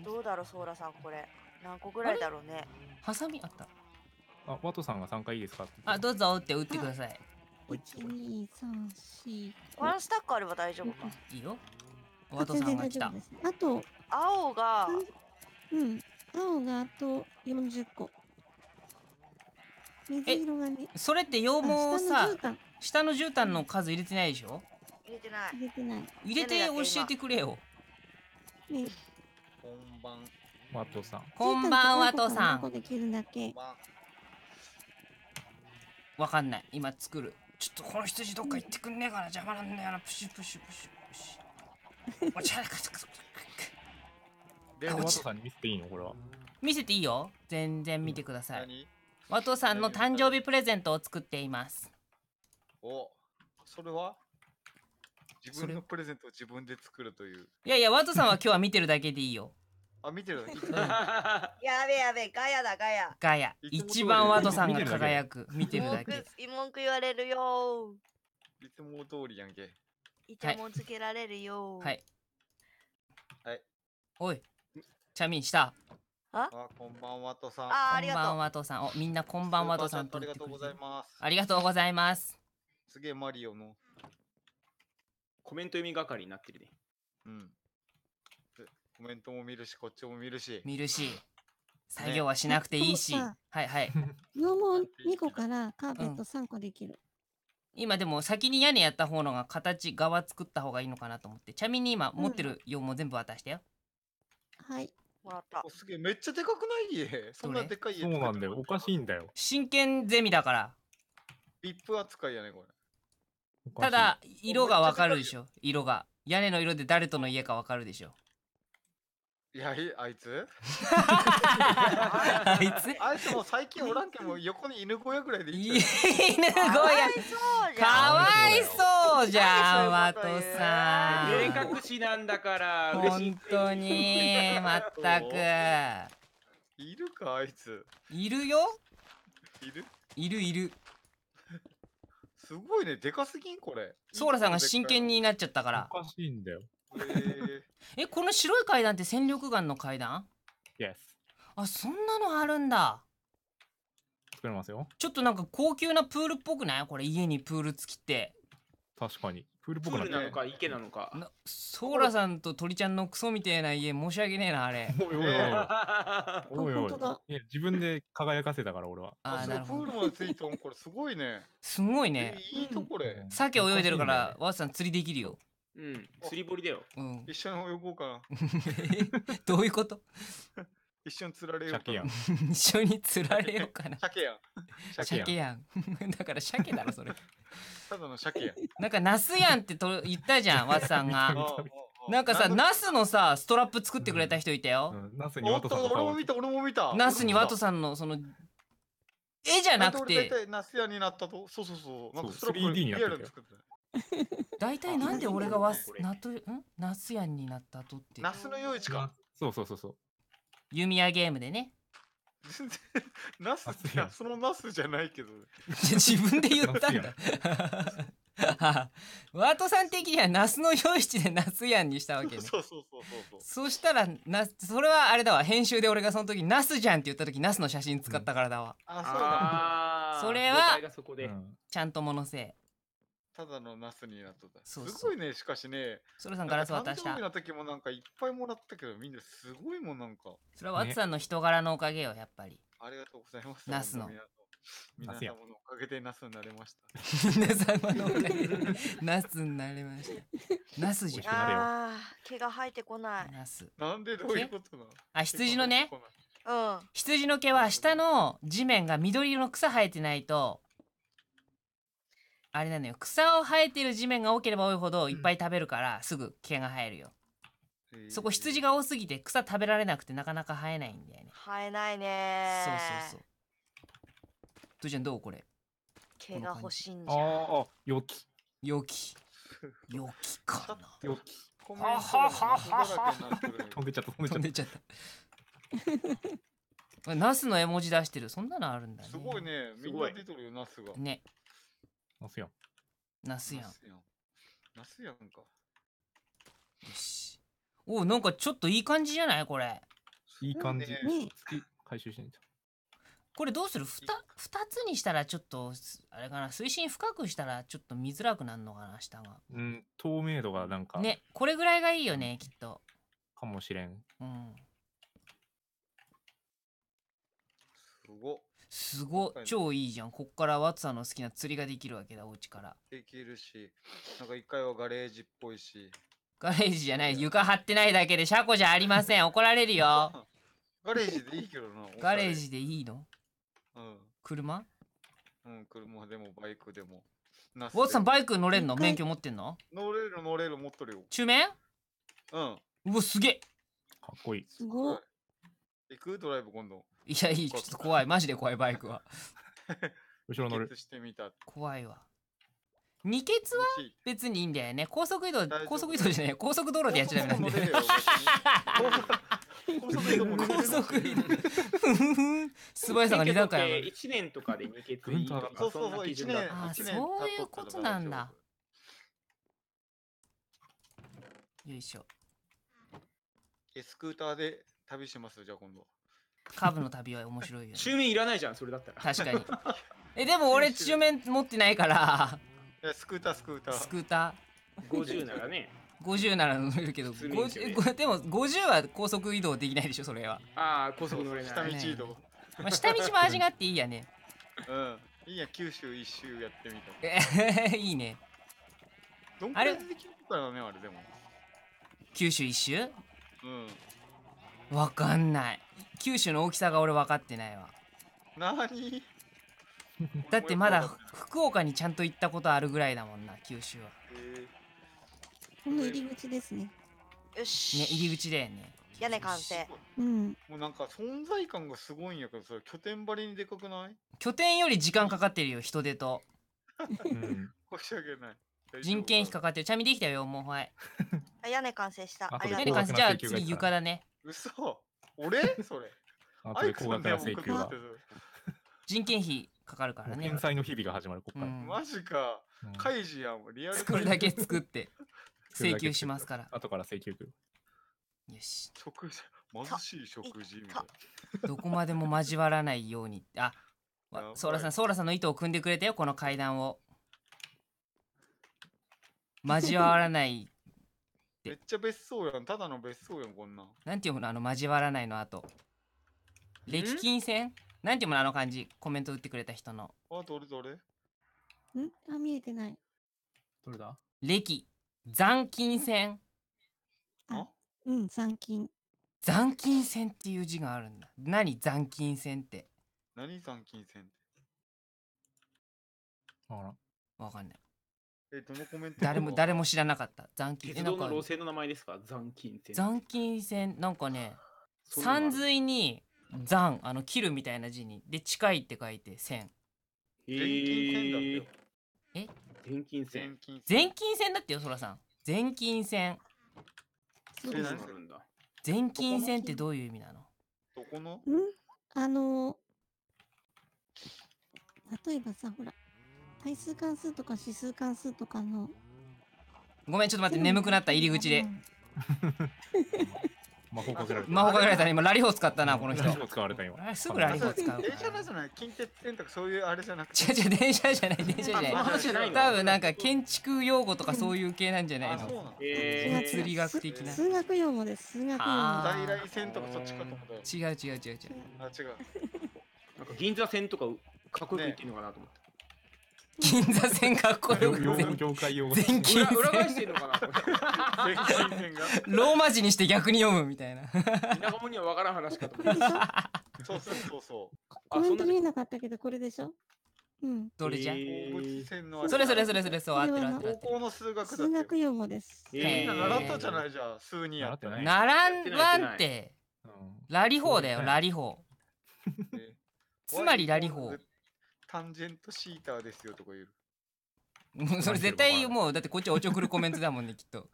どうだろうソーラさんこれ何個ぐらいだろうね
ハサミあった。
あ、ワトさんが3回い
いですかあ、どうぞ打って打ってください。一二三四。ワンスタックあれば大丈夫かいいよ。ワトさんが来た。
あと、青がうん、青があと四十個。水色がね。
それって羊毛を下のさ絨、毯下の絨毯の数入れてないでしょ
入れてない入れてない。
入れて教えてくれよ。ね、本番ワトさん。こんばんは、トさん。わかんない。今作る。ちょっとこの羊どっか行ってくんねえから邪魔なんだよな。プシュプシュプシュプシュ。お茶かかかで、ワトさ
んに見せていいのこれは。
見せていいよ。全然見てください。ワトさんの誕生日プレゼントを作っています。
お、それは自分のプレゼントを自分で作るという。いやいや、ワトさんは
今日は見てるだけでいいよ。
あ、見てる。や
べやべ、ガヤだ、ガヤ。
ガヤ。一番ワトさんが輝
く。見てるだけ。
文句言われるよ。
いつも通りやんけ。
いつもつけられるよ。は
い。はい。おい。チャミンした。
あ
こんばんはとさん。
あ、
ありがとう。こんばんさん。お、みんなこんばんはとさんと。ありが
とうございま
す。ありがとうございます。
すげえマリオの。コメント読み係になってるね。うん。コメントも見るし、こっちも見る
し。見るし、作業はしなくていいし。ねはいはい。羊毛2個
からカーペット3個できる。
今でも先に屋根やった方のが形側作った方がいいのかなと思ってちなみに今持ってる羊毛全部渡したよ、
はいも
らったすげえ、めっちゃでかくない家。そんなでかい家。そうな
んだよ。おかしいんだよ。真剣ゼミだから
ビップ扱いやね、これ。
ただ色がわかるでしょ色が屋根の色で誰との家かわかるでしょ
いやいあいつ あいつあいつも最近おらんけも横に犬小屋ぐら
いでいい 犬小屋かわいそうじゃんマトさん目
隠しなんだから本当にまったく
いるかあいついるよいるいるいるすごいねでかすぎんこれソーラさんが真剣に
なっちゃっ
たからおかしいんだよ
え、この白い階段って戦力眼の階段 Yes あ、そんなのあるんだ。作れますよ。ちょっとなんか高級なプールっぽくないこれ家にプール付きって。
確かに。プールっぽくないプールなのか池なのか。な
ソーラさんと鳥ちゃんのクソみたいな家申し訳ねえな、あれ。おいおいおい。
おいおいいや、自分で輝かせたから俺は。あなる
ほど。プールまついたこれすごいね。
すごいね。い
いとこれ。鮭泳いでるから、
ワースさん釣りできるよ。
うん、釣り堀だよ。うん、一緒に泳ごうか どういうこと 一緒に釣られようかな。一緒に釣られようかな。鮭やん。鮭やん。だから鮭だろ、それ。ただの鮭やん。
なんか、ナスやんってと言ったじゃん、ワッさんが。なんかさ、ナスのさ、ストラップ作ってくれた人いたよ。ナスにワトさん俺も見た、俺も見た。ナスにワトさんの、その、絵じゃなくて。
ナス屋になったと。そうそうそう。なんか、3D になって
大体なんで俺がわす、なと、んナスヤンになった後って。ナスの陽
一か。そうそうそうそう。
弓矢ゲームでね。
全然、って、いや、そのナスじゃないけど。
自分で言ったんだ。ワートさん的にはナスの洋一でナスやんにしたわけね。そうそうそうそうそう。そしたらな、それはあれだわ。編集で俺がその時、ナスじゃんって言った時、ナスの写真使ったからだわ。あ、そうだ。それはがそこで、ちゃんとものせい。ただのナスになっとった。すごいね、
しかしね。そらさんガラス渡し誕生日。の時もなんかいっぱいもらったけど、みんなすごいもんなんか。
それはワッツさんの人柄のおかげよ、やっぱり。ありがとうございます。ナスの皆ナ様の
おかげでナスになれました。
皆様のおかげで、ナスになれました。ナスじゃなる
あ毛が生えてこない。
ナス。なんでどういうことなの
あ、羊のね、うん。羊の毛は下の地面が緑色の草生えてないと、あれなのよ草を生えてる地面が多ければ多いほどいっぱい食べるからすぐ毛が生えるよ、そこ羊が多すぎて草食べられなくてなかなか生えないんだよね
生えないねそうそ
うそうとちゃんどうこれ毛が欲しいんじゃんああよきよきよ きかなよき
ははははは飛んでちゃった飛んでちゃっ
た ナスの絵文字出してるそんなのあるんだねす
ごいねみんな出てるよナスがね
ナスやん。ナスやん。
ナス
やんか。よ
し。おうなんかちょっといい感じじゃないこれ。
いい感じ。ね、月回収しないと。
これどうする 2, 2つにしたらちょっとあれかな水深深くしたらちょっと見づらくなるのかな下が
うん透明度がなんか
ねこれぐらいがいいよねきっとかもしれんうんすごすごい超いいじゃんこっからワッツァの好きな釣りができるわけだお家から
できるしなんか一回はガレージっぽいし
ガレージじゃない床張ってないだけで車庫じゃありません怒られるよ
ガレージでいいけどなガレージでいいのうん車うん車でもバイクでもワッツさん
バイク乗れんの免許持ってんの
乗れる乗れる持っとるよ中面うん
うわすげえかっこいいすごい
行くドライブ今度いや、いい、ちょっと怖い。
マジで怖い、バイクは。後ろ乗る。してみた怖いわ。二欠は別にいいんだよね。高速移動、高速移動じゃない、高速道路でやっちゃダメなんだよ、ね。高速移動も
高速移動。素早さが二段階一年とかで2欠いいとか、そうそうそう、1年。あ、
そういうことなんだ。よいしょ。
え、スクーターで旅しますじゃあ今度。
カブの旅は面白いよ、ね、中面いらないじゃんそれだったら確かにえでも俺中面持ってないから
スクータースクータースクーター50な
らね50なら乗れるけど、ででも50は高速移動できないでしょそれはああ高速乗れない下道移動、ね、まあ、下道も味があっていいやねうんい
いや九州一周やってみた
い いねどんくらいできるかねあれでも九州一周うんわかんない九州の大きさが俺分かってないわ何だってまだ福岡にちゃんと行ったことあるぐらいだもんな九州は、えー、この入り口ですねよ
し
ね入
り口だよね屋根完成うん
もうなんか存在感がすごいんやけどそれ拠点ばりにでかくない
拠点より時間かかってるよ人手と、う
ん、申し訳
ない人件費かかってるちなみにできたよもうはい
屋根完成したあ
りがとうじゃあ次床だね
嘘俺それ。
あとで高額な請求が。人件費かかるからね。
返済の日々が始まる、ここから。
うん、マジか。カイジやん、リアル 作るだけ作って。
請求しますから。後から請求来る。よし。食事、貧しい食事みたい
な。どこまでも交わらないように。あ、ソーラさん、ソーラさんの意図を組んでくれたよ、この階段を。交わらない
めっちゃ別荘やんただの別荘やんこんな
なんていうのあの交わらないのあと歴金線なんていうのあの感じコメント打ってくれた人の
あどれどれん
あ見えてない
どれだ歴残金線あうん残金残金線っていう字があるんだ何残金線って
何残金線って
あらわかんない
えどのコメント誰も誰
も知らなかった残金鉄道の路
線の名前ですか残金線残
金線なんかね山水 に残あの切るみたいな字にで近いって書いて線全金線だってえ全金線全金線だってよそらさん全金線全金線ってどういう意味なのどこのんあの例えば
さほら回数関数とか指数関数とかの
ごめん、ちょっと待って、眠くなった入り口で。魔法かけられた。魔法かけられたね、今ラリホ使ったな、この人。使われた今。すぐラリホ使うから。
電車なんじゃない近鉄線とかそういうあれじゃなくて。違
う違う、電車じゃない、電車じゃない。多分なんか建築用語とかそういう系なんじゃないの。物理学的な。数
学用語です、数学用語。在来
線とかそっちかと思った違う違う違う違う。あ、違う。なんか銀座線とかかっこよく言ってるのかなと思って。
銀座線かっこよくて全金裏裏返
してんのかなこれ
全金線がローマ字にして逆に読むみたいな田舎には
分からん話かと思いまそうそうそうそう
コメント見えなかったけどこれでしょ
うんどれじゃん、えーそれそれそれそれそう合って高校の数学だ
数って学用語で
す
えみんな習ったじゃない
じゃあ数にやってない習わんってうん
ラリ法だよラリ法つまりラリ法タンジェントシーターですよとか言もうそれ絶対もうだってこっちおちょくるコメントだもんねきっと。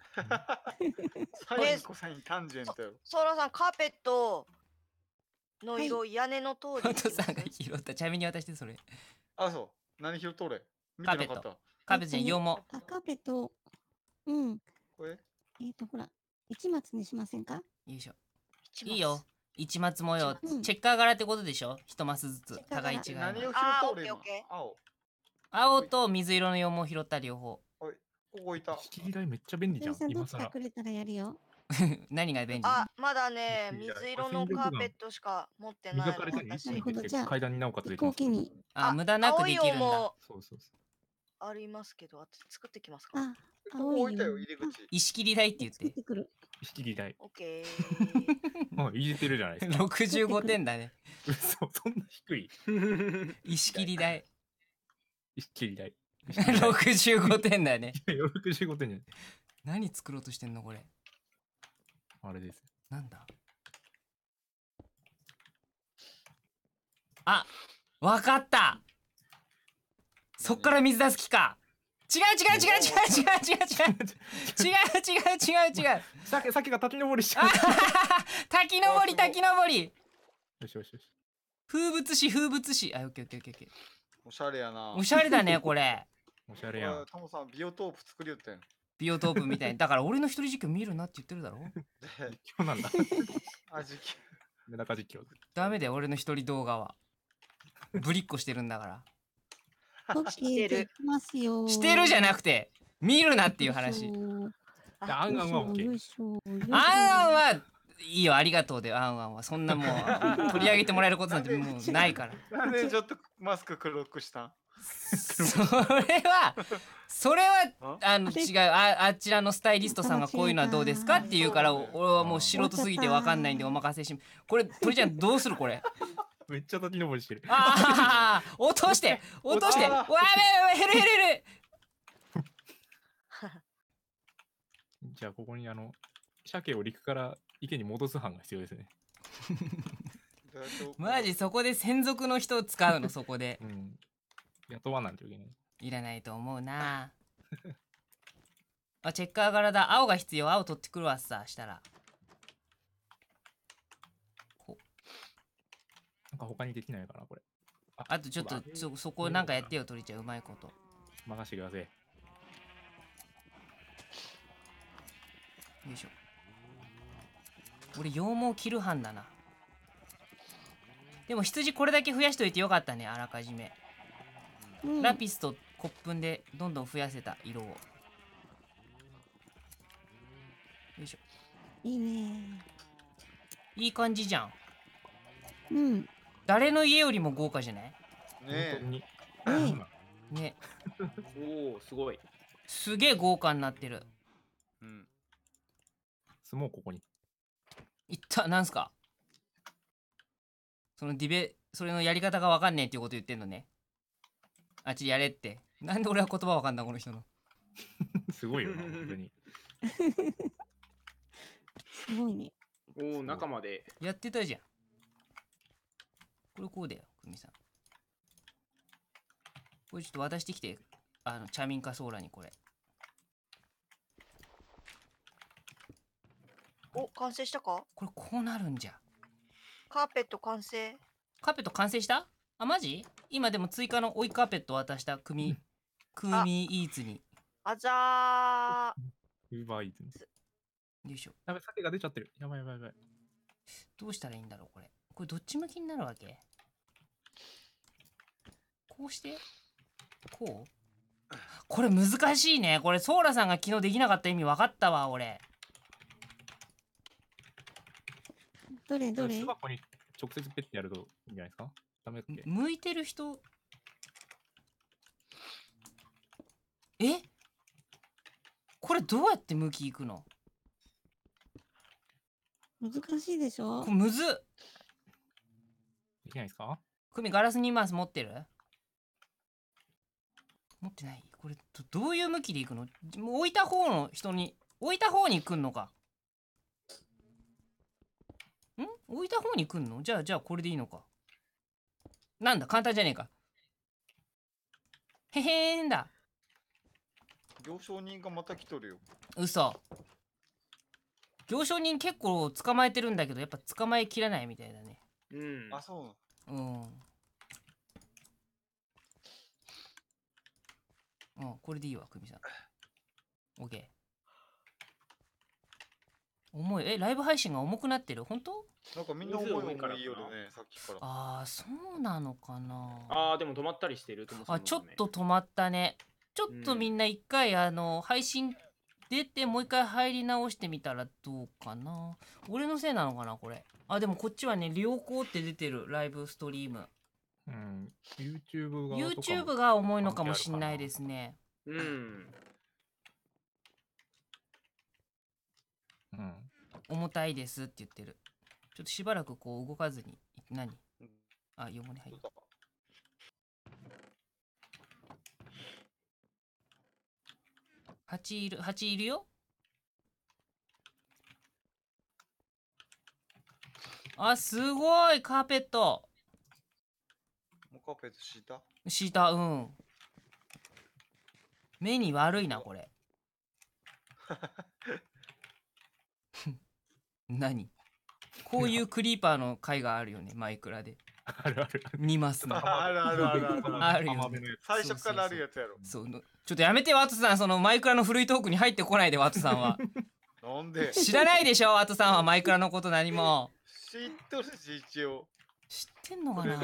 サインコサインタンジェントよ。
ソラさんカーペットの色、屋根の通り。トさん
が拾ったちなみに渡してそれ。あそう何拾っとれカーペット。カーペットじ羊毛。あ、
カーペット。うん。これえっ、と、ほら、一松にしませんかよ
いしょ。いいよ。一末模様、うんチェッカー柄ってことでしょ一マスずつ互い違い何を拾っ
あーオッケー
オッ青
青と水色の羊毛を拾った両方ここいた引き嫌いめっちゃ便利じゃん今さら。
隠れたらやるよ。
何が便利あ、
まだね、水色のカーペットしか持ってない磨か
れ階段になおかつできますに。ああ無駄なくできる
んだそうそうそう。ありますけど、あ作ってきますか。あ、
ここ置いたよ、入り口。
石切り台って言っ作って。くる。
引きり台。オッケー。もう入れてるじゃないですか。65
点だね。嘘、そんな低い。石切り台。
引きり台。六十五点
だね。いや65点じゃない。何作ろうとしてんのこれ。あれです。なんだあわかったそっから水出す気か違う違う違う違う違う違う違う違う違う違う違う違うさっきが 滝登りしちゃう滝登り滝登りよしよしよし風物詩風物詩あオッケーオッケーオッケー
おしゃれやな
おしゃれだねこ
れ おしゃれや
タモさんビオトープ作りよってんビ
オトープみたいだから俺の一人実況見るなって言ってるだろ今日なんだ あ実況メダカ実況ダメだよ俺の一人動画はぶりっこしてるんだから
ポきしてるじゃな
くて見るなっていう話。あんあんは OK。あん
あんは
いいよありがとうであんあんはそんなもう 取り上げてもらえることなんてもうないから。なんで
ちょっとマスク黒くしたそれ
はそれはあの違うああちらのスタイリストさんがこういうのはどうですかって言うから俺はもう素人すぎて分かんないんでお任せしこれ鳥ちゃんどうするこれめっちゃ立ち上りしてる。ああ、落として、落として、わべ減る減る減
る。じゃあここにあの鮭を陸から池に戻す班が必要ですね。
マジそこで専属の人を使うのそこで、うん、雇わないていけないいらないと思うなあチェッカー柄だ青が必要青取ってくるわさしたら
か他にできないかな、これ。ああとちょっとそそこなんか
やってよ、鳥ちゃん、うまいこと。任せてください。よいしょ。俺、羊毛切る班だな。でも羊これだけ増やしといてよかったね、あらかじめ。うん、ラピスとコップンでどんどん増やせた色を。よいしょ。いいね。いい感じじゃん。うん。誰の家よりも豪華じゃないねえに ねおおすごいすげえ豪華になってるうんもうここにいったなんすかそのディベそれのやり方がわかんねえっていうこと言ってんのねあっちやれってなんで俺は言葉わかんないこの人のすごいよな本当に すごいね
おお中まで
やってたじゃんこれこうだよ、久美さん。これちょっと渡してきて、あの、チャミンカソーラにこれ。
お、完成したか
これこうなるんじゃ。カーペット完成。カーペット完成したあ、マジ今でも追加の追いカーペット渡した組、組イーツに。あざー。うまいです。よいしょ。やべ、酒が出ちゃってる。やばいやばいやばい。どうしたらいいんだろう、これ。これどっち向きになるわけこうしてこうこれ難しいねこれソーラさんが昨日できなかった意味分かったわ俺どれどれ巣箱
に直接ペッてやるといいんじゃないですかダメっけ向
いてる人えこれどうやって向きいくの難しいでしょこれむずっできないですかクミガラス2マス持ってる持ってないこれど、どういう向きで行くのもう置いた方の人に、置いた方に行んのか。ん置いた方に行んのじゃあ、じゃあこれでいいのか。なんだ、簡単じゃねえか。へへーんだ。
行商人がまた来とるよ。
嘘。行商人結構捕まえてるんだけど、やっぱ捕まえきらないみたいだね。
うん。あ、そ
う。うん。うん、これでいいわ、久美さん。OK。重い。え、ライブ配信が重くなってる本当
なんかみんな重い重いいよね、さっきから。
あー、そうなのかな。
ああ、でも止まったりしてると思う、あ、ちょっ
と止まったね。ちょっとみんな一回、あの、配信出て、もう一回入り直してみたらどうかな。俺のせいなのかな、これ。あ、でもこっちはね、良好って出てる、ライブストリーム。YouTube が YouTube が重いのかもしれないですね。うん。うん。重たいですって言ってる。ちょっとしばらくこう動かずに、何あ、4本に入った。蜂いる、蜂いるよあ、すごいカーペット
カーペット敷いた
敷いた、うん。目に悪いな、これ。何こういうクリーパーの回があるよね、マイクラで。あるある。見ますあるあるあるある。ある最
初からあるやつやろ。そう
ちょっとやめて、ワトさん。そのマイクラの古いトークに入ってこないで、ワトさんは。なんで知らないでしょ、ワトさんはマイクラのこと何も。
知っとるし、一応。知っ
てんのかな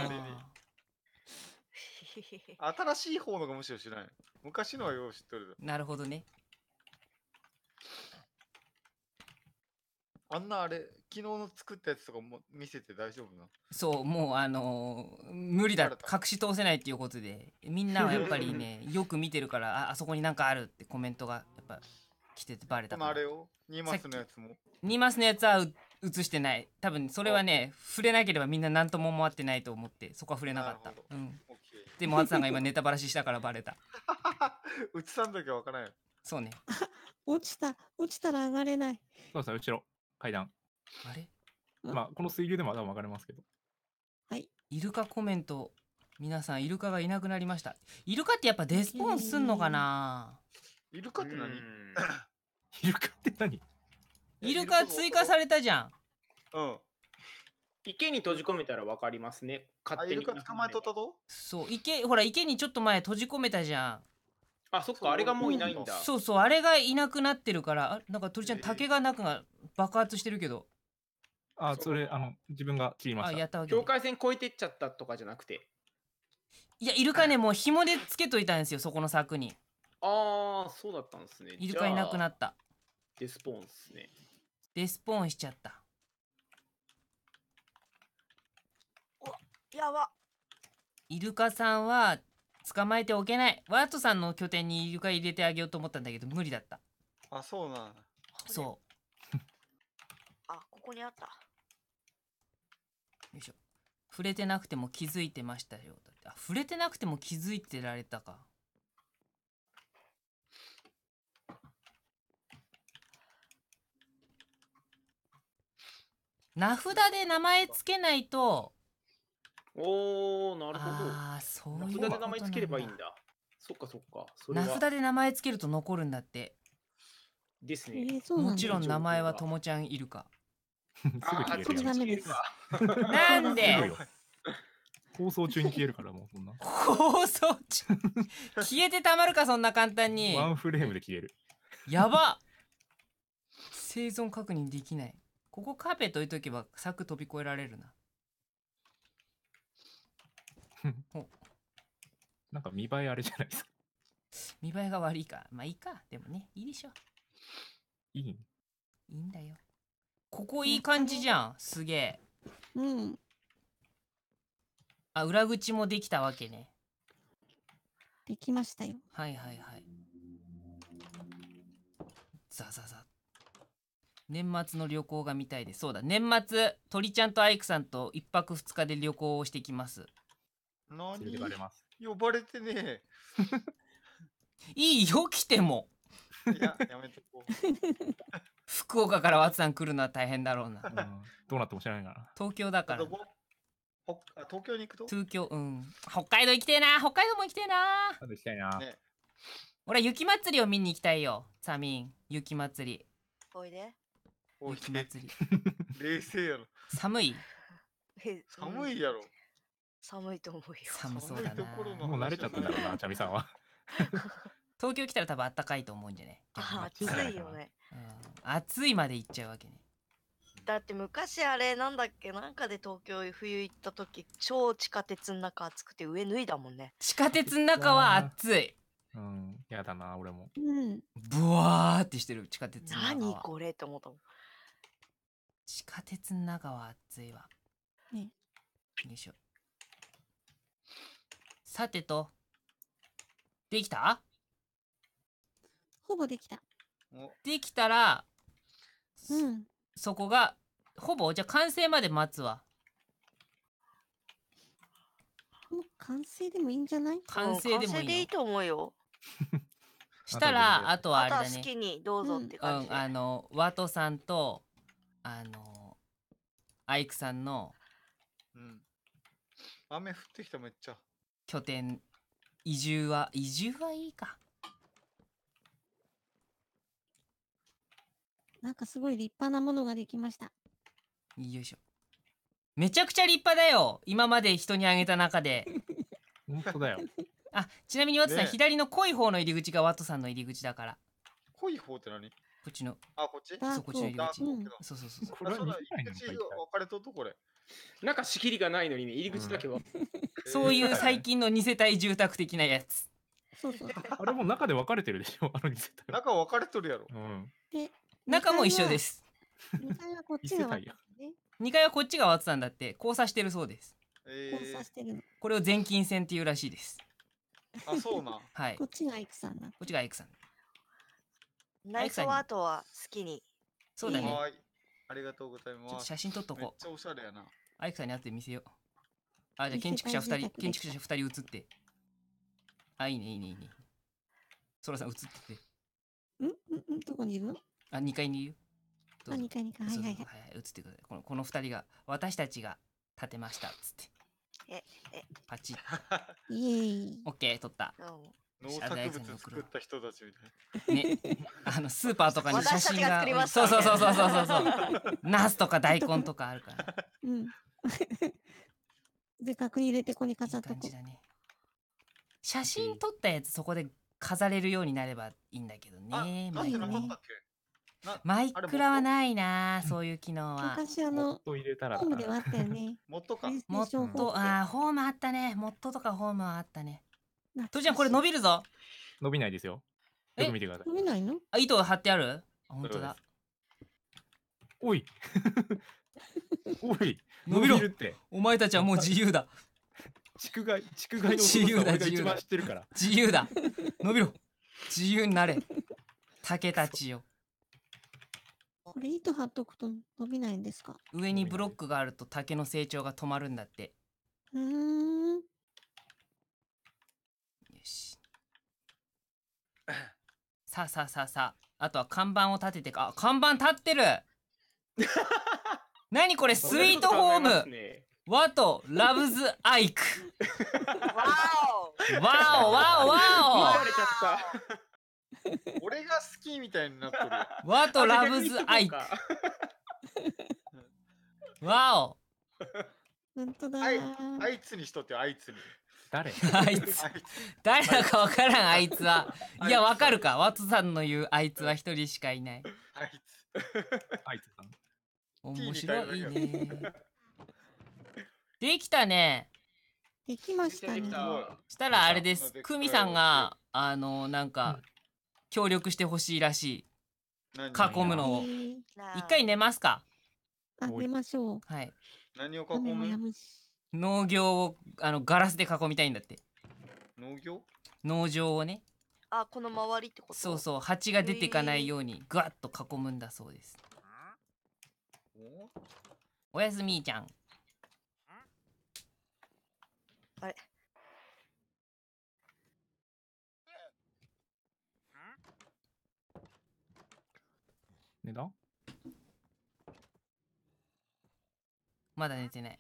新しい方のがむしろ知らない。昔のはよう知ってる。なるほどね。あんなあれ、昨日の作ったやつとかも見せて大丈
夫なそう、もうあのー無理だ、隠し通せないっていうことで、みんなはやっぱりね、よく見てるから、ああそこになんかあるってコメントがやっぱ来ててバレたもかあ
れマスのやつも。
ニマスのやつはう映してない。多分それはね、触れなければみんな何とも思ってないと思って、そこは触れなかったなる。うん。でも、つさんが今ネタバラシしたからバレた。
う ちさんだけわからんよ。
そうね。
落ちた、落ち
たら上がれない。
そうですね、うちの階段。あれまあ、この水流でも多分分かれま
すけど。はい。イルカコメント。皆さん、イルカがいなくなりました。イルカってやっぱデスポーンすんのかな
イルカって何 イルカっ
て何イルカ追加されたじゃん。
うん。池に
閉じ込めたらわかりますね。勝手に。あ、捕まえとったとそう、池、ほら、池にちょっと前閉じ込めたじゃん。あ、そっか、あれがもういないんだ。そうそう、あれがいなくなってるから、あなんか鳥ちゃん、竹がなんか爆発してるけど。あ、それ、あの、自分が切りました。あ、やったわけ。境界線越えてっちゃったとかじゃなくて。いや、イルカね、もう紐でつけといたんですよ、そこの柵に。
ああ、そうだったんですね。イルカいなくなった。デスポーンっすね。
デスポーンしちゃった。やばイルカさんは捕まえておけないワートさんの拠点にイルカ入れてあげようと思ったんだけど無理だった
あそうなんだ
そう
あここにあったよ
いしょ触れてなくても気づいてましたよだってあ触れてなくても気づいてられたか名札で名前つけないとおー、なるほど。ああ、そう名いう札で名前つければいいんだ。そっかそっか。それ名札で名前つけると残るんだって。ですね。えー、もちろん名前はともちゃんいるか。すぐ消えるっやちです。なんで
放送中に消えるからもうそんな。
放送中消えてたまるかそんな簡単に
ワンフレームで消える。
やば生存確認できないここカーペット置いとけば柵飛び越えられるな
なんか見栄えあれじゃないですか。
見栄えが悪いか。まあいいか。でもね、いいでしょ。いいいいんだよ。ここいい感じじゃん。すげえ。うん。あ、裏口もできたわけね。
できましたよ。
はいはいはい。ザザザ。年末の旅行が見たいです。そうだ、年末、鳥ちゃんとアイクさんと一泊二日で旅行をしてきます。
何連れれます。呼ばれてね
いいよ、来ても。いや、やめとこう。福岡からワッツさん来るのは大変だろうな。うんどうなっても知らないから。東京だからあ東京に行くと東京、うん。北海道行きてえな。北海道も行きてえな。なんで行きたいな。ね俺は雪祭りを見に行きたいよ。サミン、雪祭り。おいで。おい雪でつり。
冷静
やろ。寒い。
へ寒いやろ。寒いと思うよ。寒
そうだな。もう慣れちゃったんだろうな、ちゃみさんは。東京来たら多分暖かいと思うんじゃね
あ暑いよね、
うん、暑いまで行っちゃうわけね
だって昔あれなんだっけなんかで東京冬行った時超地下鉄の中暑くて上脱いだもんね地下鉄の
中は暑いうん
やだな俺もうんブワーってしてる地下鉄の中何
これって思ったもん地下鉄の中は暑いわねよいしょさてと、できたほぼできた。できたら、うん。そこが、ほぼじゃあ完成まで待つわ。
もう完成でもいいんじゃない完成でもいい完成でいいと
思うよ。したら、あとはああれとは好き
にどうぞって
う感じん、あの、ワトさんと、あの、アイクさんの、
うん。雨降ってきためっちゃ。
拠点移住は移住はいいかなんかすごい立派なものができましたよいしょめちゃくちゃ立派だよ今まで人にあげた中で 本当だよあちなみにワトさん、ね、左の濃い方の入り口がワトさんの入り口だから
濃い方って何こ
っちの
あこっちそうこっちの入り口、うそうそうそうそうこれは分かれととこれなんか仕切りがないのにね、入り口だけは。そういう最
近の二世帯住宅的なやつ。あれも中で分かれてるでしょ、あの2世帯。中分かれとるやろ。う
で、
中も一緒です。
2階はこっちが割
2階はこっちが割ってたんだって、交差してるそうです。
交差し、てる
これを全金線っていうらしいです。あ、そうな。はい。こっちがエクさんなの。っちがアクさん。内装はあ
とは好
きに。そうだね。ありがとうございます。ちょっと写真撮っとこう。めっちゃおしゃれやな。
アイクさんにって見せよう。あ、じゃあ建築者2人、建築者2人写って。あ、いいね、いいね、いいね。ソラさん写ってて。
んんどこにいるの
あ、2階にいる。あ、2
階にか。はいはいはい。はい、
写ってください。このこの2人が、私たちが建てました。つって。え、え。パチッ。イエーイ。オッケー、撮った。農作物
作った人たちみたい
な。ね、あのスーパーとかに写真が。私たちが作りました、そうそうそうそうそうそう。ナスとか大根とかあるから。うん。
で、角に入れてここに飾っといね、
写真撮ったやつそこで飾れるようになればいいんだけどね。マイクマイクラはないな、そういう機能は。昔あ
の、ホームではあったよね。モ
ットか。モット、ああ、ホームあったね。モットとかホームはあったね。とちゃんこれ伸びるぞ。伸びないですよ。よく見てください。伸びないのあ、糸が張ってあるあ本当だ。おい
おい伸びろってお前たちは
もう自由だ。地区
外、地区外の自由だ、自由だ。
自由だ。伸びろ。自由になれ。竹たちよ。
これ糸張っとくと伸びないんですか
上にブロックがあると竹の成長が止まるんだって。
うん。
さあさあさあさあ。あとは看板を立ててか、あ、看板立ってる 何これ、スイートホーム。ワト、ラブズ、アイク。わおわおわお
わ
お俺が好きみたいになってる。ワとラブズ、アイク。わお本当だあい。あいつにしとって、あいつに。
誰 あいつ誰だか分からんあいつはいや分かるかワトさんの言うあいつは一人しかいないあいつあいつさん面白いねできたねできましたねしたらあれです久美さんがあのなんか、協力してほしいらしい囲むのを
一
回寝ますかあ寝ましょうはい何
を囲む
農業をあのガラスで囲みたいんだって農業農場をね
あこの周りって
ことそうそう蜂が出ていかないようにぐわっと囲むんだそうですおやすみーちゃんあれ寝たまだ寝てない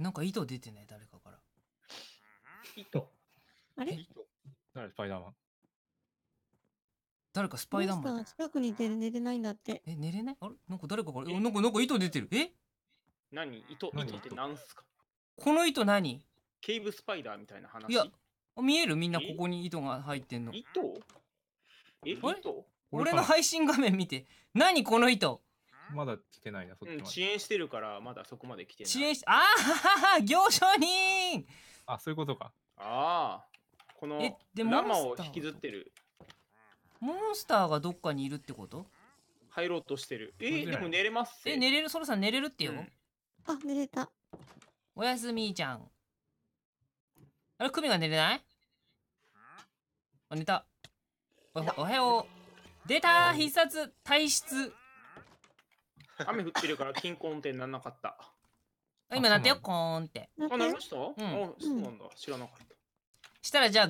なんか糸出てない誰かから糸。あれ誰スパイダーマン。誰かスパイダーマ
ンスター近くにいて寝れないんだって。え寝れないあれ
なんか誰かからえなんかなんか糸出てるえ何糸何糸ってなすかこの糸何ケーブスパイダーみたいな話いやあ見えるみんなここに糸が入ってんの糸えあれ糸俺の配信画面見て何この糸まだ来てないな、そ
っち、うん、遅延してるから、
まだそこまで来てない。遅延し、ああ、行 商人
あ、そういうことか。ああ、
この生を引
きずってる。
モンスターがどっかにいるってこと入ろうとしてる。えー、でも寝れます。え、寝れる、ソロさん寝れるってよ。うん、あ、寝れた。おやすみちゃん。あれ、クミが寝れないあ、寝た。おはよう。出た必殺体質雨降ってるから金婚ってなんなかった。今なってよ、コーンって。あ、なりました、うん、あ、そうなんだ。知らなかった。したらじゃあ、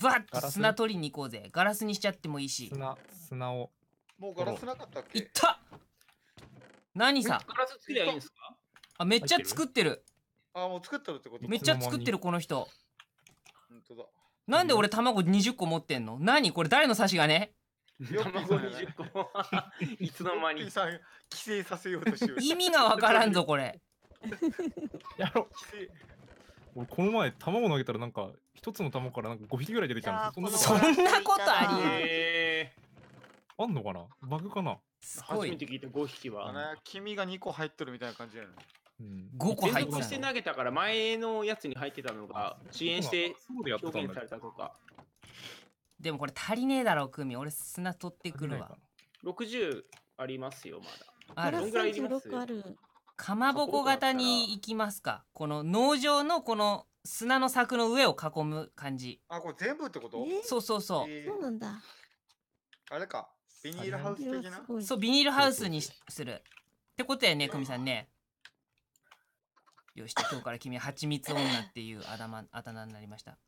ばっと砂取りに行こうぜ。ガラスにしちゃってもいいし。砂、砂を。
もうガラスなかっ
たっけいった何さガラス作りゃいいんですかあ、めっちゃ作ってる。
あ、もう作ってるってことめっちゃ作ってる、
この人。本当だ。なんで俺卵20個持ってんの何これ誰の差しがね
卵ッピ20個 いつの間に。さん、規制させようとしよう。意味がわからんぞ、これ。やろう。規制。俺この前卵投げたらなんか一つの卵からなんか5匹ぐらい出てきたんですそんな
ことあり
えあんのかなバグかなすご初めて聞いた5匹は。のね君が2個入っとるみたいな感じやねうん5個入っ連して投げたから前のやつに入ってたのが遅延してそう表現されたとか。
でもこれ足りねえだろクミ俺砂取ってくるわ60ありますよまだあるぐらいいますあるかまぼこ型に行きますかこの農場のこの砂の柵の上を囲む感じあこれ全部ってこと、そうそうそう、えー、そうなんだあれかビニールハウス的なそうビニールハウスにするってことやね久美さんねよし今日から君は蜂蜜女っていうあだ,、ま、あだ名になりました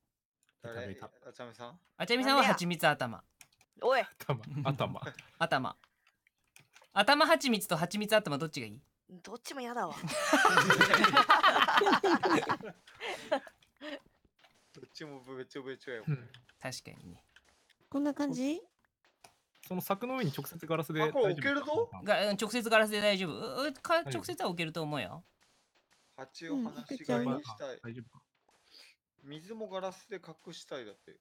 食べた。あちゃみさん
あちゃみさんは蜂蜜頭。おい頭。頭。頭。頭蜂蜜と蜂蜜頭どっちがいい
どっちも嫌だわ。
どっち
もべちょべちょやもん。確かにね。
こんな感じその柵
の上に直接ガラスで大丈夫。あ、こ置けるぞが直接ガラスで大丈夫。うか直接は置けると思うよ。蜂を話し飼いにしたい。大丈夫か
水もガラ
スで隠したいだって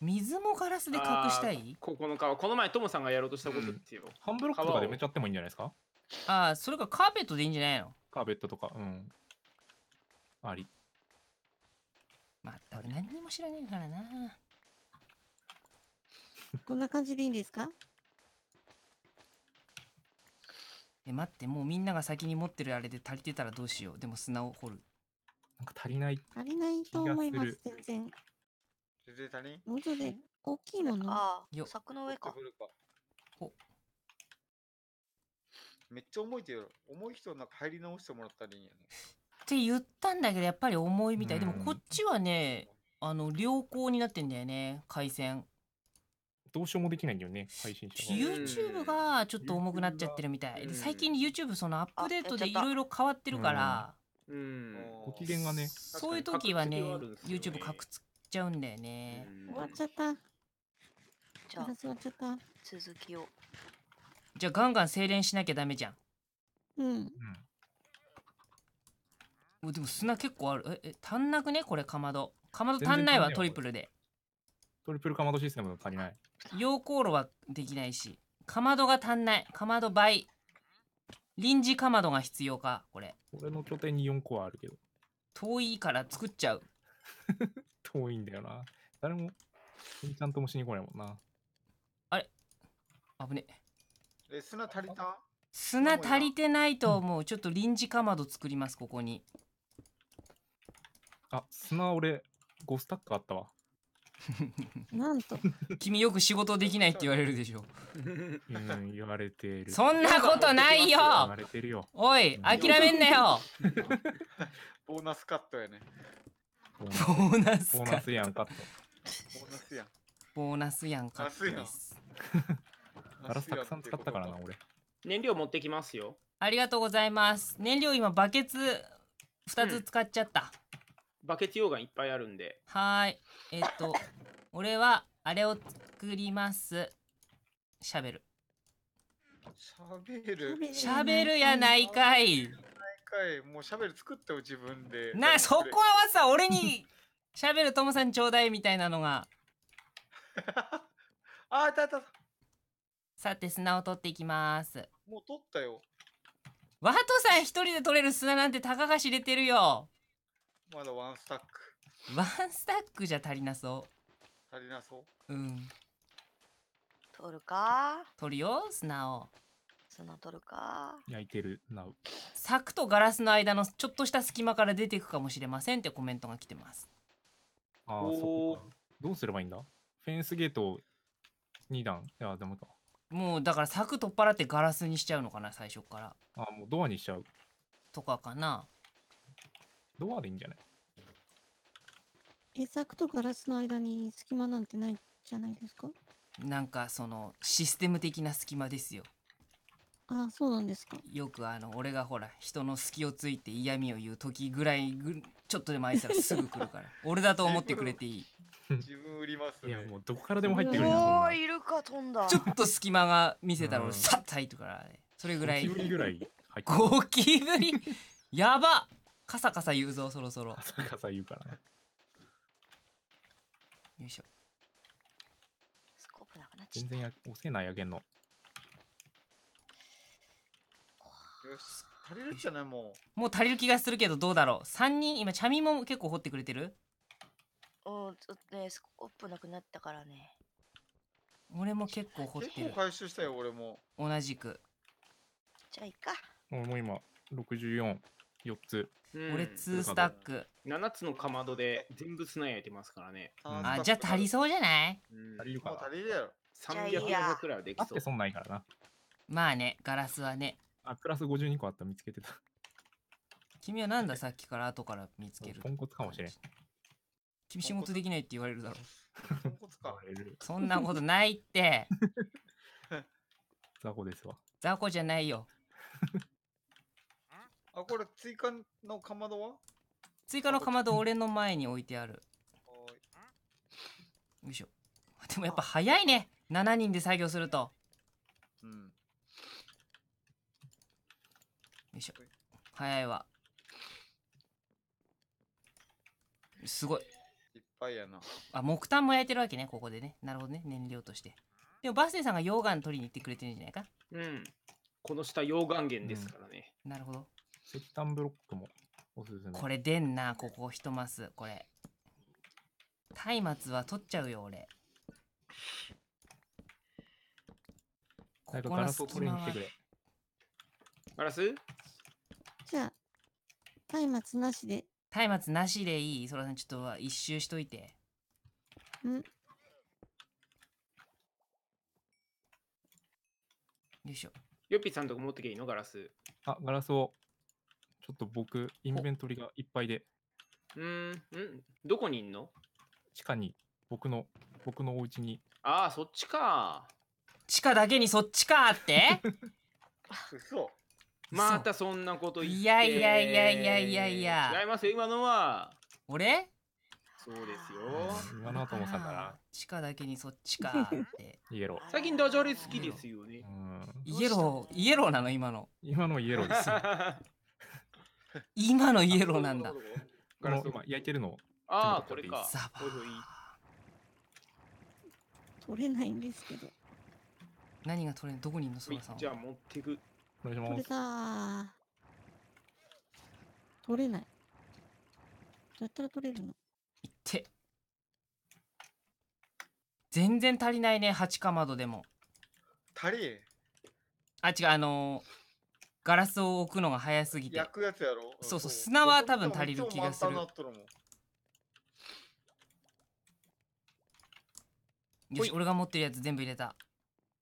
水もガラスで隠したい
ここの川この前トモさんがやろうとしたことっていうの、ハンブロックとかで埋めちゃってもいいんじゃないです
かああそれかカーペットでいいんじゃないの
カーペットとかうんありまったく何
にも知らねえからなこんな感じでいいんですか
え待ってもうみんなが先に持ってるあれで足りてたらどうしようでも砂を掘るなんか足りない。足りないと思います全
然。全然足りんもう
ちょっとで大きいもの。
あよあ、柵の上か。めっちゃ重いけど、重い人なんか入り直してもらったらいいんやね。
て言ったんだけどやっぱり重いみたいでもこっちはねあの良好になってんだよね回線どうしようもできないんだよね、配信者 YouTube がちょっと重くなっちゃってるみたいで最近 YouTube そのアップデートでいろいろ変わってるからうん。ご機嫌がね。そういう時はね、ね YouTube かくつっちゃうんだよね。終わっち
ゃった。じゃあ、終わっちゃった。続
きを。じゃあ、ガンガン精錬しなきゃダメじゃん。うん。うん、でも砂結構ある。え、え足んなくねこれ、かまど。かまど足んないわ、トリプルで。トリプルかまどシステムが足りない。溶鉱炉はできないし、かまどが足んない。かまど倍。臨時かまどが必要かこれ俺の拠点に4個はあるけど遠いから作っちゃう 遠
いんだよな誰もちゃんともしに来ないもんなあれ危ねえ
砂足りた
砂足りてないと思う、ちょっと臨時かまど作りますここにあ砂俺5スタックあったわ なんと君よく仕事できないって言われるでしょ。う
ん、言われてる。そんなことないよ言われてるよ。おい、諦めんな
よ ボーナスカットやね。
ボ
ーナスーナスやんカット。ボーナスやん。ボーナスやんカットです。
ガラスたくさん使ったからな、俺。燃料持ってきますよ。
ありがとうございます。燃料今バケツ2つ使っちゃった。
バケツ溶岩いっぱいあるんで。
はーい。えっ、と、俺は、あれを作ります。しゃべる。
しゃべるシャベルやないかい。ないかい。もうしゃべる作ったよ、自分で。な、あそこはさ、俺に、
しゃべるともさんちょうだいみたいなのが。あ、たた。さて、砂を取っていきます。
もう取ったよ。
ワトさん一人で取れる砂なんてたかが知れてるよ。
まだワンスタック。
ワンスタックじゃ足りなそ
う。足りなそ
うう。ん。
取るか
取るよ、砂を。砂取るか
焼いてるなう
柵とガラスの間のちょっとした隙間から出ていくかもしれませんってコメントが来てます。
ああそうかどうすればいいんだフェンスゲート2段いやでもか
もうだから柵取っ払ってガラスにしちゃうのかな、最初から。ああ、もうドアにしちゃうとかかな。ドアでいいんじゃないエザクと
ガラスの間に隙間なんてないじゃないですか
なんかそのシステム的な隙間ですよ
あそうなんですか
よくあの俺がほら人の隙をついて嫌味を言う時ぐらいぐちょっとでも空いたらすぐ来るから 俺だと思ってくれていい自分売りますいやもうどこからでも入ってくるなお
ないるか飛んだち
ょっと隙間が見せたら俺さっと入るからねそれぐらいゴキブリぐらい入ってゴキブリやばカサカサ言うぞそろそろカサカサ言うからねよいしょ
スコープなくなっちゃ全った然や押せないやけんのよ
し足りるじゃないも
もう足りる気がするけどどうだろう3人今チャミも結構掘ってくれてる
おーちょっとねスコープなくなったからね
俺も結構掘てっ結て構回収
したよ俺も同じくじゃあいいか俺も今644 4つ
うん、俺2スタック
7つのかまどで全部砂焼いてますからねあじゃあ足りそうじゃない、うん、足りるかもう足りるやろ300くらいはできそうあってそ
んないからなまあねガラスはねあプラス52個あった見つけてた 君はなんださっきから後から見つけるポンコツかもしれん君仕事できないって言われるだろポンコ
ツかそんなことないって
雑魚ですわ雑魚じゃないよ
あ、これ追加のかまどは
追加のかまど俺の前に置いてある。よいしょ。でもやっぱ早いね。7人で作業すると。うん。よいしょ。早いわ。すごい。
いっぱいや
な。
あ、木炭も焼いてるわけね、ここでね。なるほどね、燃料として。でもバスデさんが溶岩取りに行ってくれてるんじゃないか
うん。この下溶岩源ですからね、
うん、なるほど。石炭ブロックもおすすめ。これ出んな、ここ一マス、これ。松明は取っちゃうよ、俺。
ここガラスを取りに来てくれ。ガラス
じゃあ、松明なしで。松明なしでいいそらさん、ちょっと一周しといて。
んよいしょ。ヨピさんとこ持ってけいいのガラス。あ、ガラスをちょっと僕、インベントリがいっぱいで、うん、ん、んどこにいんの地下に、僕の、僕のお家に、ああ、そっちか。地下だけにそっちかってそう。またそんなこと言って。いやいやいやいやいやいや違いますよ、今のは。俺そうですよ。今のともさんから。
地下だけにそっちかって。イエロー。最近ダジャレ好きですよねイエロー、イエローなの今の。
今のイエローです。今のイエローなんだ。ガラス焼いてるのああ、これか。バ取れないんですけど。
何が取れんどこにいんのそばさん。じゃあ持ってく。お願いします。取れ
た取れない。ど
うやったら取れるのいって。全然足りないね、8か窓でも。足りあ、違う、あのーガラスを置くのが早すぎて焼くやつ
やろそうそう砂は多分足りる気がする
よし俺が持ってるやつ全部入れた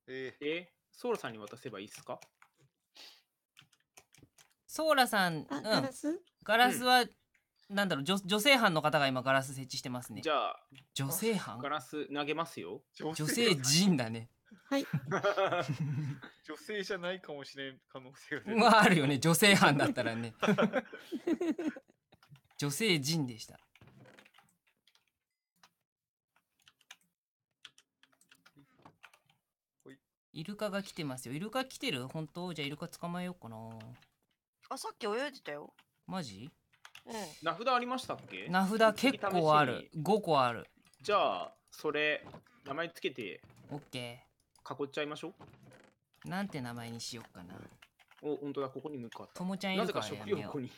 えー、えー、ソーラさんに渡せばいいっすか
ソーラさん、うん、ガラスガラスは、うんなんだろう女女性班の方が今ガラス設置してますね。じゃあ女性班ガラス投げますよ。女性陣だね。はい。
女性じゃないかもしれん可能性がまああるよね女性犯だったらね
女性陣でしたイルカが来てますよイルカ来てる本当じゃあイルカ捕まえようかな
あ、さっき泳いでたよ。マジうん。名札ありましたっけ名札結構ある
5個ある
じゃあそれ名前つけて
オッケー
囲っちゃいましょ
うなんて名前にしようかなお本当だここに向かってともちゃんいるからやめように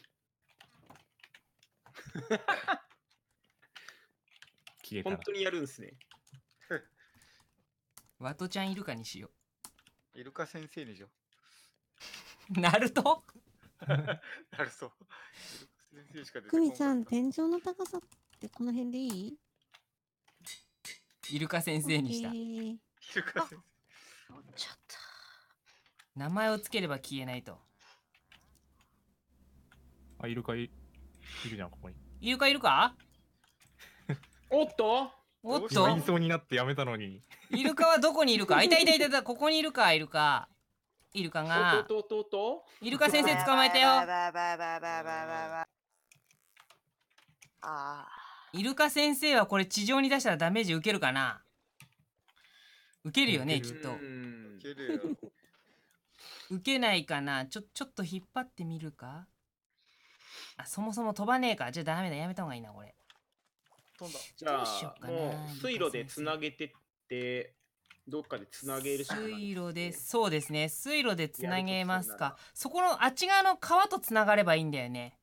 消えた本当にやるんですね ワトちゃんいるかにしようイルカ先生でしょう ナルト
なるそ
う。
クミちん、天井の高さってこの辺でいい
イルカ先生にした。イルカ先生。名前をつければ消えないと
あイルカいいるじゃんここに
イルカいるか おっとおっと言いそ
うになってやめたのに
イルカはどこにいるかいたいたいたいた ここにいるかイルカイルカがと
とととイルカ先生捕まえたよ
イルカ先生はこれ地上に出したらダメージ受けるかな受けるよねきっと受ける受けないかなちょちょっと引っ張ってみるかあそもそも飛ばねえかじゃあダメだやめた方がいいなこれ
飛んだじゃどうしようかなもう水路でつなげてってどっかでつなげるしかない水
路でそうですね水路でつなげますかそこのあっち側の川とつながればいいんだよね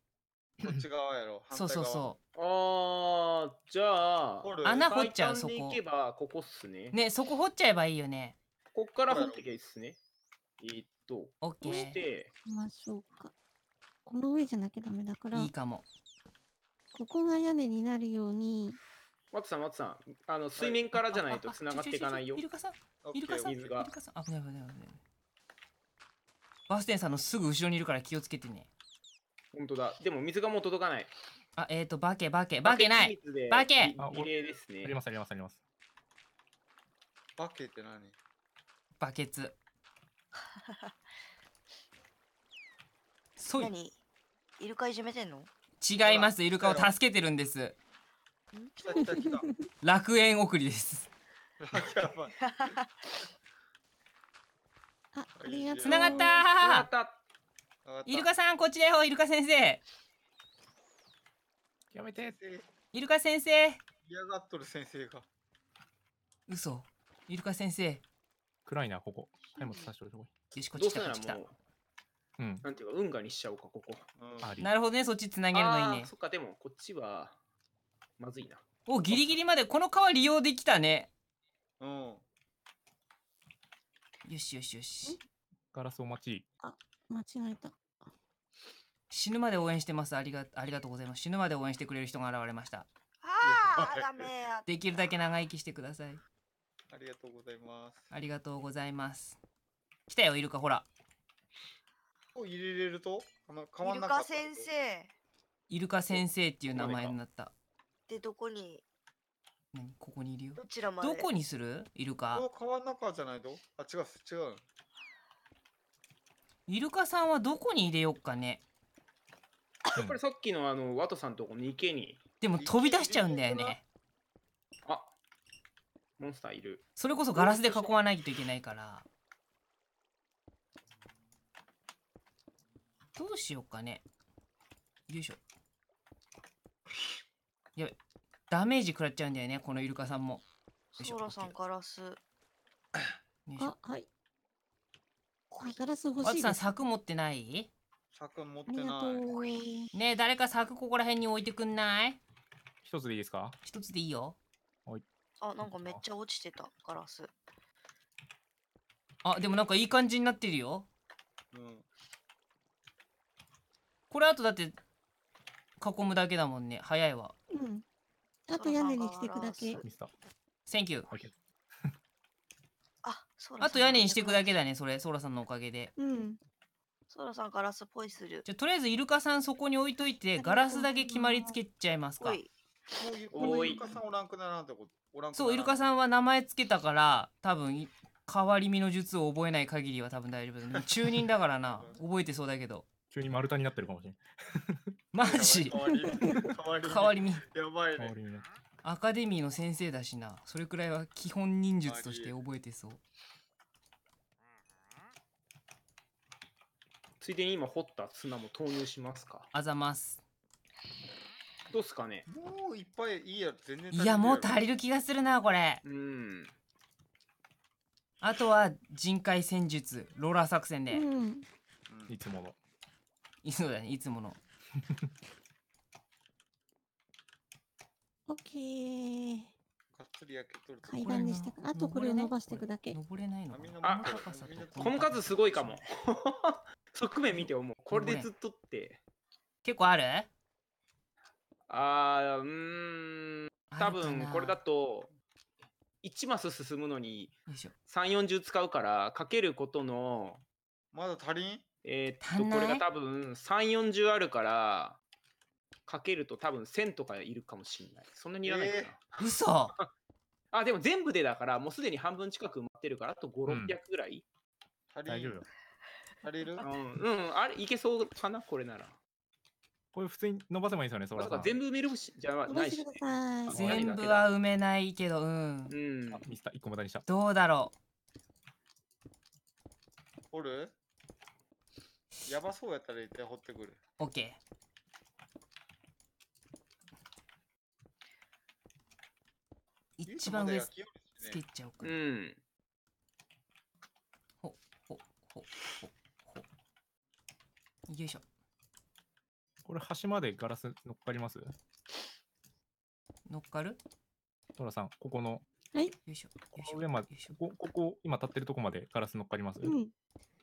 こっち側やろ そうそうそうあーじゃあ穴掘っちゃうそこ行けばここっすねねそ
こ掘っちゃえばいいよね
こっから掘っていけばいいっすねえーっとオッケー押して、
行きましょうか。この上じゃ
なきゃダメだから、いいかも。ここが屋根になるように、
ワトさん、ワトさん、あの水面からじゃないと繋がっていかないよ。イルカさん、イルカさん、イ水ルがカさ
ん、危ない危ない危ない。バステンさんのすぐ後ろにいるから気をつけてね。
本当だ。でも水がもう届かない。
あ、えーと、バケバケバケない。バケあおリ
レーですね。ありますありますあります。バケって何
バケツ。そ う何
イルカいじめてんの
違いますイルカを助けてるんです
来た来た来た
楽園送りです あ、りがとう。繋がったがった。イルカさん、こっちだよ、イルカ先生。やめて。イルカ先生。
嫌がっとる
先生が。嘘。イルカ先生。暗いな、ここ。はい、もう刺しておいてこい。よし、こっち来た、こっらち来たう。んなんていうか、運河にしちゃおうか、ここ。うんあなる
ほどね、そっちつなげるのいいねそ
っか、でも、こっちは、まずいな。
お、ギリギリまで、この川利用できたね。
うん。よしよ
しよし。ガラスお待ち。あ、間違えた。死ぬまで応援してます。ありが、ありがとうございます。死ぬまで応援してくれる人が現れました。
ああ、ダメ
や。できるだけ長生きしてください。
ありがとうございます。
ありがとうございます。来たよ、イルカ、ほら。
を入れれるとあの変わんなかった。イルカ先
生。
イルカ先生っていう名前になった。
で、どこに
何ここにいるよ。どちらまでどこにするイルカ。
変わんなかじゃないとあ、違う、違う。
イルカさんはどこに入れようかね。やっぱりさっきのあのワトさんとこに池に。でも飛び出しちゃうんだよね。
モンスターいるそれこそガラスで
囲わないといけないからどうしようかねよいしょやべダメージ食らっちゃうんだよねこのイルカさんも
ソラさんガラスあはい
ガラス欲しいさん柵持ってない柵持ってないね誰か柵ここら辺に置いてくんない一つでいいですか一つでいいよあ、なんかめっちゃ落ちてた、ガラス。あ、でもなんかいい感じになってるよ。うん。これあとだって、囲むだけだもんね。早いわ。うん。あと屋根にしていくだけ。センキュー。あ、ソラあと屋根にしていくだけだね、それ。ソーラさんのおかげで。
うん。ソラさんガラスっぽいする。
じゃ、とりあえずイルカさんそこに置いといて、ガラスだけ決まりつけちゃいますか。おい。
こういう、このイルカさんおらんくならんっ
てこと
そうイルカさんは名前つけたから多分変わり身の術を覚えない限りは多分大丈夫だ、中人だからな 覚えてそうだけど急
に丸太になってるかもしれん
マジ変わり身やばい、ね、アカデミーの先生だしなそれくらいは基本忍術として覚えてそう
ついでに今掘った砂も投入しますかあ
ざますどうすかね
もういっぱいいいや全然いやもう足りる
気がするなこれうんあとは人海戦術ローラー作戦で、うん、いつものいつもだねいつもの
オッケー
かっつり焼けとる
階段でしたかあとこれを伸ばしていくだけ登れないのあ
この数すごいかも 側面見て思うこれでずっとって結構あるああうん多分これだと1マス進むのに340使うからかけることのまだ足りんえー、っとこれが多分340あるからかけると多分1000とかいるかもしれないそ
んなにいらないかな、えー、嘘
あでも全部でだからもうすでに半分近く埋まってるからあと5600ぐらい、うん、足りる足りるうん、うん、あれいけそうかなこれならこれ普通に伸ばせばいいんですよね、さん。全部埋めるじゃないし、ね。
全部は
埋め
ないけど、うん。うん。あミスター、1個無駄にした。どうだろ
う。るやばそうやったら一回掘ってくる。
オッケー。一番上つけちゃおうか、うん。ほほほほほ。よいしょ。
これ端までガラス乗っかります乗っかるトラさん、ここの、はい。よいしょ。この上まで、ここ、ここ今立ってるとこまでガラス乗っかります、うん。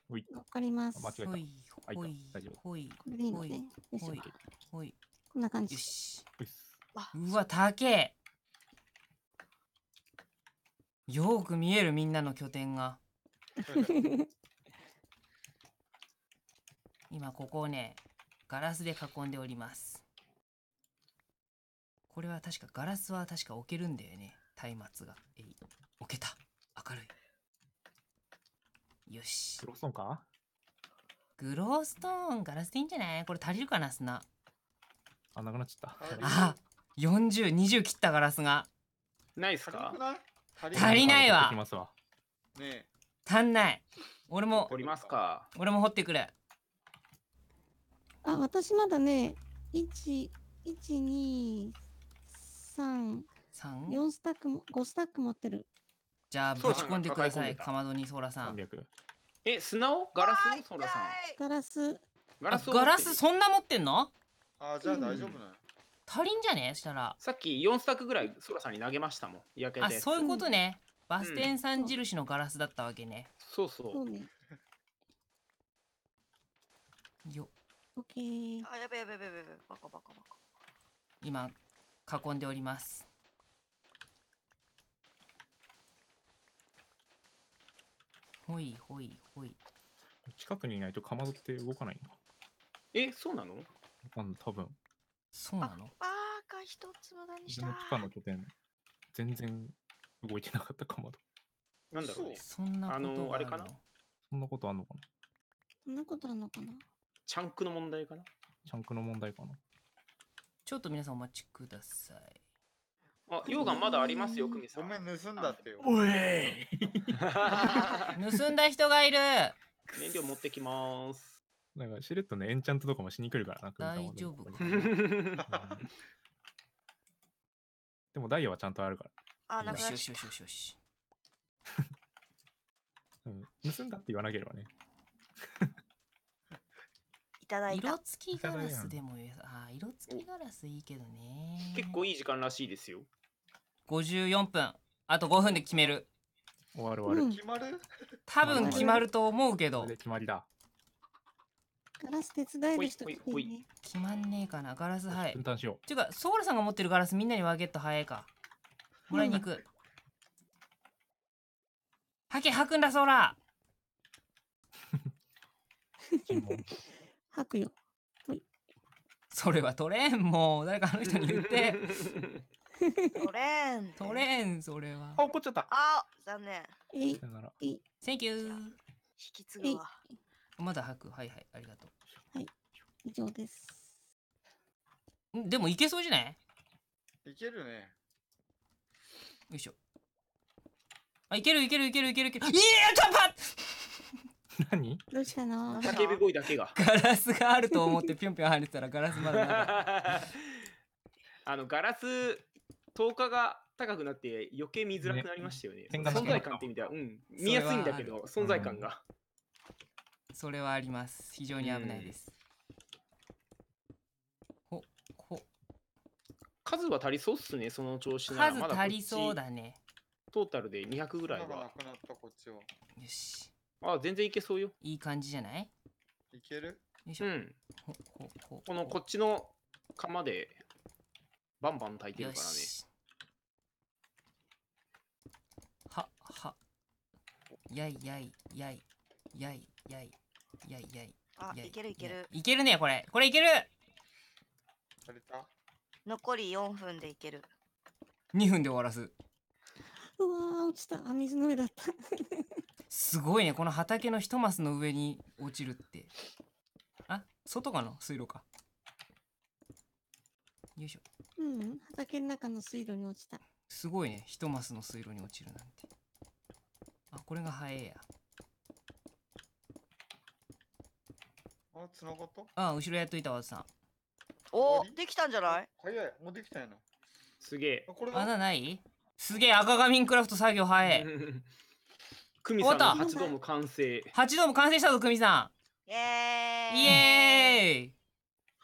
ほいわかります。間違えた。ほいほいほい大丈夫ほいこれでいいのね。よいしほょい。ほいこんな感じよ。しううわ高えよーく見えるみんなの拠点が 今ここをねガラスで囲んでおります。これは確かガラスは確か置けるんだよね。松明が。えい。置けた。明るい。よし。グロストーンかグローストーンガラスでいいんじゃないこれ足りるかな砂。あ、なくなっちゃった。あ、40、20切ったガラスが。ないっすか足りないわ。足んない。俺も。掘りますか。俺も掘ってくる。
あ、私まだね、1、1、2、3、三4スタックも、5スタック持ってる。
じゃあ、ぶち込んでください、かまどにソーラさん。3 0
え、砂をガラスをソラさん。
ガラス。ガラスガラス
そんな持ってんの
あじゃあ大丈夫なの、足りんじゃねしたら。さっき4スタックぐらいソラさんに投げました
もん。焼けあ、そういうことね。バス停さん印のガラスだったわけね。そうそそうう。ね。よっオッケー。
あ、やべやべやべやべやべ、バカバカバカ。
今、囲んでおります。ほいほい
ほい。近くにいないとかまどって動かないな。え、そうなのあの多分。そうなのああか一つ無駄にした。地下の拠点、全然動いてなかったかまど。
なんだろうね。そ
んなことあのあれかなそんなことあんのかな
そんなことあんのかな
チャンクの問題かなチャンクの問題か
なちょっと皆さんお待ちください。あ、溶岩まだありますよ、久美さごん。めん、盗んだってよ。おい盗んだ人がいる
燃料持ってきます。なんか、しれっとね、エンチャントとかもしに来るからな、大丈夫 でもダイヤはちゃんとあるから。あ、なんか、よしよしよしよし。うん、盗んだって言わなければね。
ただいた色付きガラスでもいいあ色付きガラスいいけどね結構いい時間らしいですよ五十四分あと五分で決める終わる終わる、決まる多分決まると思うけど決まりだガラス手伝える人決まんねえかなガラスはい分担しようていうかソウルさんが持ってるガラスみんなに分けっと早いかもらいに行くはけはくんだソーラー 吐くよ。ほい。それは取れんもう誰かあの人に言って取れん。取れんそれはあ、怒っちゃった。あ、残念。えいだからえい Thank you 引き継ぐわ。まだ吐くはいはいありがとう。はい。以上です。んでもいけそうじゃないいけるね。よいしょあいけるいけるいけるいけるいけるいやちょっと待っ
何どうしたの
叫び声だけが。ガラスがあると思ってぴょんぴょん跳ねてたらガラス
まだあの、ガラス、透過が高くなって余計見づらくなりましたよね。ね存在感って意味では、うん、見やすいんだけど、存在感が、
それはあります。非常に危ないです。
ほ、ほ、数は足りそうっすね、その調子なら。数足りそうだね。トータルで200ぐらいなくなったこっちは。よし。あ、全然
いけそうよ。いい感じじゃないいけるよいしょ。うん。ほほほこのこ
っちの釜でバンバン炊いてるからね。し
はは。やいやいやいやいやいやいやい。あ、いけるいける。いけるね、これ。これいけるされた残り4分でいける。!2 分で終わらす。うわー、落ちた。あ水の上だった。すごいねこの畑の一マスの上に落ちるってあ外かな水路かよいしょ
ううん畑の中の水路に落ちた
すごいね一マスの水路に落ちるなんてあこれがハエや
あ繋がった
あ後ろやっといたわさん
おできたんじゃない早いもうできたやな
すげえあこれだ穴ないすげえ赤紙クラフト作業早い。久美さんの8ドーム完成八ドーム完成したぞ久美さイエんーイエーイ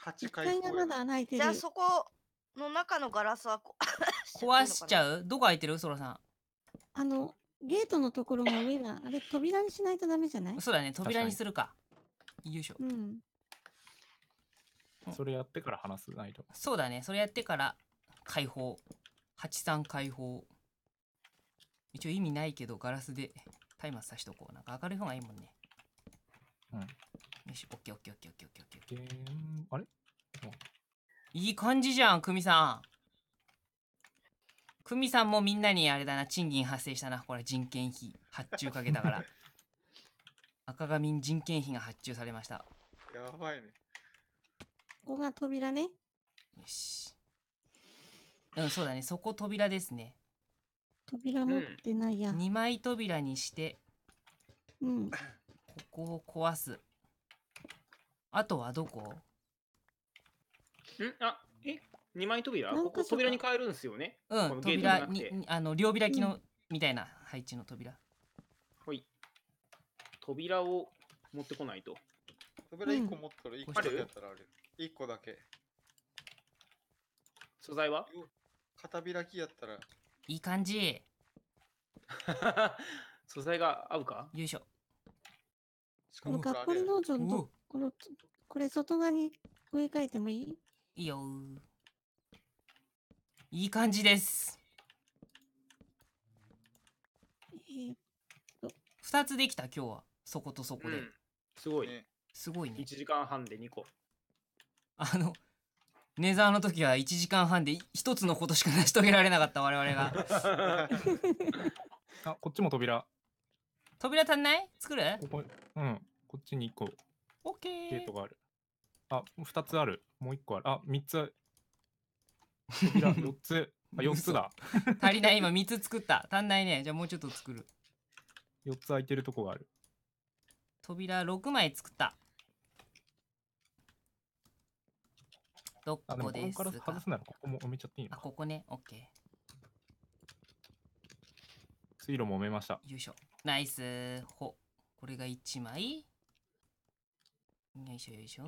8階が
まだ開いてじゃあそこの中のガラスはこ
壊しちゃうどこ開いてるそらさん
あのゲートのところも上があれ扉にしないとダメじゃない
そうだね扉にするかよいしょうんそれやってから話すないと。そうだねそれやってから解放八三解放一応意味ないけどガラスで松明さしとこう。なんか明るい方がいいもんね。うん。よし、オッケーオッケーオッケーオッケーオッケーオッケー。あれいい感じじゃん、久美さん。久美さんもみんなにあれだな、賃金発生したな。これ人件費、発注かけたから。赤紙人件費が発注されました。
やばいね。ここが扉ね。よ
し。うん、そうだね。そこ扉ですね。扉持ってないや。2枚扉にして、うん。ここを壊す。あとはどこん
あ、え、二枚扉ここ扉に変えるんですよね。うん、扉に、
あの、両開きの、みたいな配置の扉。
はい。扉を持ってこないと。
扉1個持ってる、1個だけやったらある。1個だけ。素材は片開きやったら
いい感じ。素材が合うかよいしょ。しかこものガッポリ農場のと
この、これ外側に植え替えてもいい
いいよいい感じです。えー2つできた今日は。そことそこうで。ん、
すごいねすごいね1。時間半で2個。
あの、寝沢の時は1時間半で一つのことしか成し遂げられなかった我々が あこっちも扉扉足んない作るここ
うんこっちに1個オッケーゲートがあるあ2つあるもう1個あるあ3つ扉4つあ4 つだ
足りない今3つ作った足んないねじゃあもうちょっと作る
4つ空いてるとこがある
扉6枚作ったどこですかここから外すならここも埋めちゃっていいのあ、ここね。OK。
水路も埋めました。よ
いしょ。ナイス。ほ。これが1枚。よいしょよいしょ。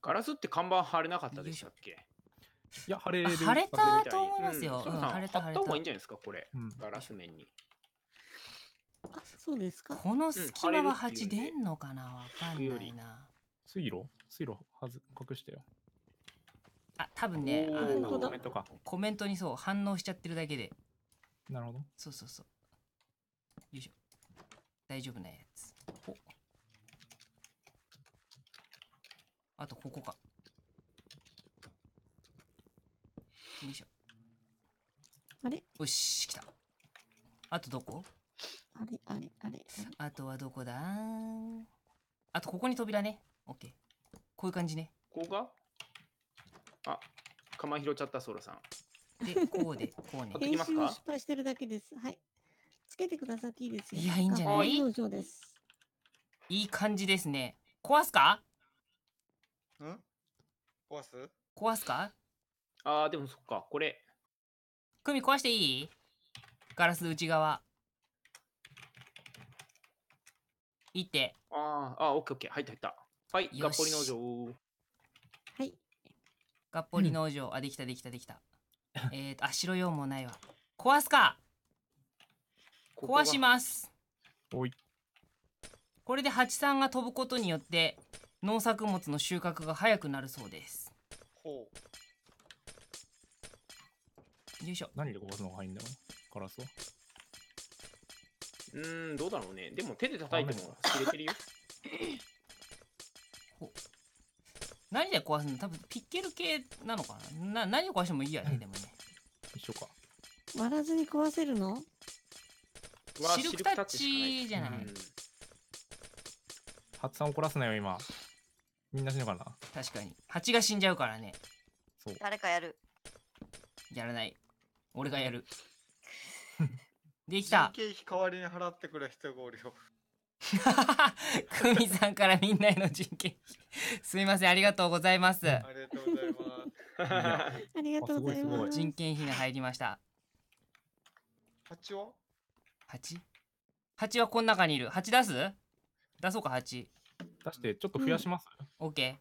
ガラスって看板貼れなかったでしたっけいや、貼れる。貼れたと思いますよ。う貼れた、貼れた。貼た方がいいんじゃないですか、これ。うん、ガラス面に。
あ、そうですか。この隙間は蜂出んのかなわかんな
いな。水路水路はず隠してよ。
あ、多分ね、あの、コメントか。コメントにそう、反応しちゃってるだけで。なるほど。そうそうそう。よいしょ。大丈夫なやつ。おあと、ここか。よいしょ。あれよし、来た。あとどこあれあれあれ。あとはどこだあとここに扉ね。オッケー。こういう感じね。
ここがあ、釜拾っちゃった、ソーラさん。で、こうで、こうね。編集失
敗してるだけです。はい。
つけてくださっていいですよ。いや、いいんじゃない
いい感じですね。壊すかん壊す壊すか
あー、でもそっか、これ。
組壊していいガラス内側。いて。ああ、あ、オッケーオッケー。入った入
った。はい、がっぽり農場。は
い。がっぽり農場。あ、できたできたできた。えっと、あ、白用もないわ。壊すか壊します。おい。これで蜂さんが飛ぶことによって、農作物の収穫が早くなるそうです。ほう。よいしょ。何で壊すのが入んだろうカラスは
うーん、どうだろうね。でも手で叩いても切れてるよ。
何で壊すの多分ピッケル系なのかなな何を壊してもいいやね、でもね。一緒か。
割らずに壊せるのシルクタッチじゃない。
ハツさん怒らすなよ、
今。みんな死ぬからな。確かに。蜂が死んじゃうからね。そう。誰かやる。やらない。俺がやる。できた。
人件費代わりに払ってくれ人がおるよ。久
美さんからみんなへの人件費。すいません、ありがとうございます。ありがとうございます。ありがとうございます。人件費が入りました。八は？八？八はこの中にいる。八出す？出そうか八。出してちょっと増やします。オッケ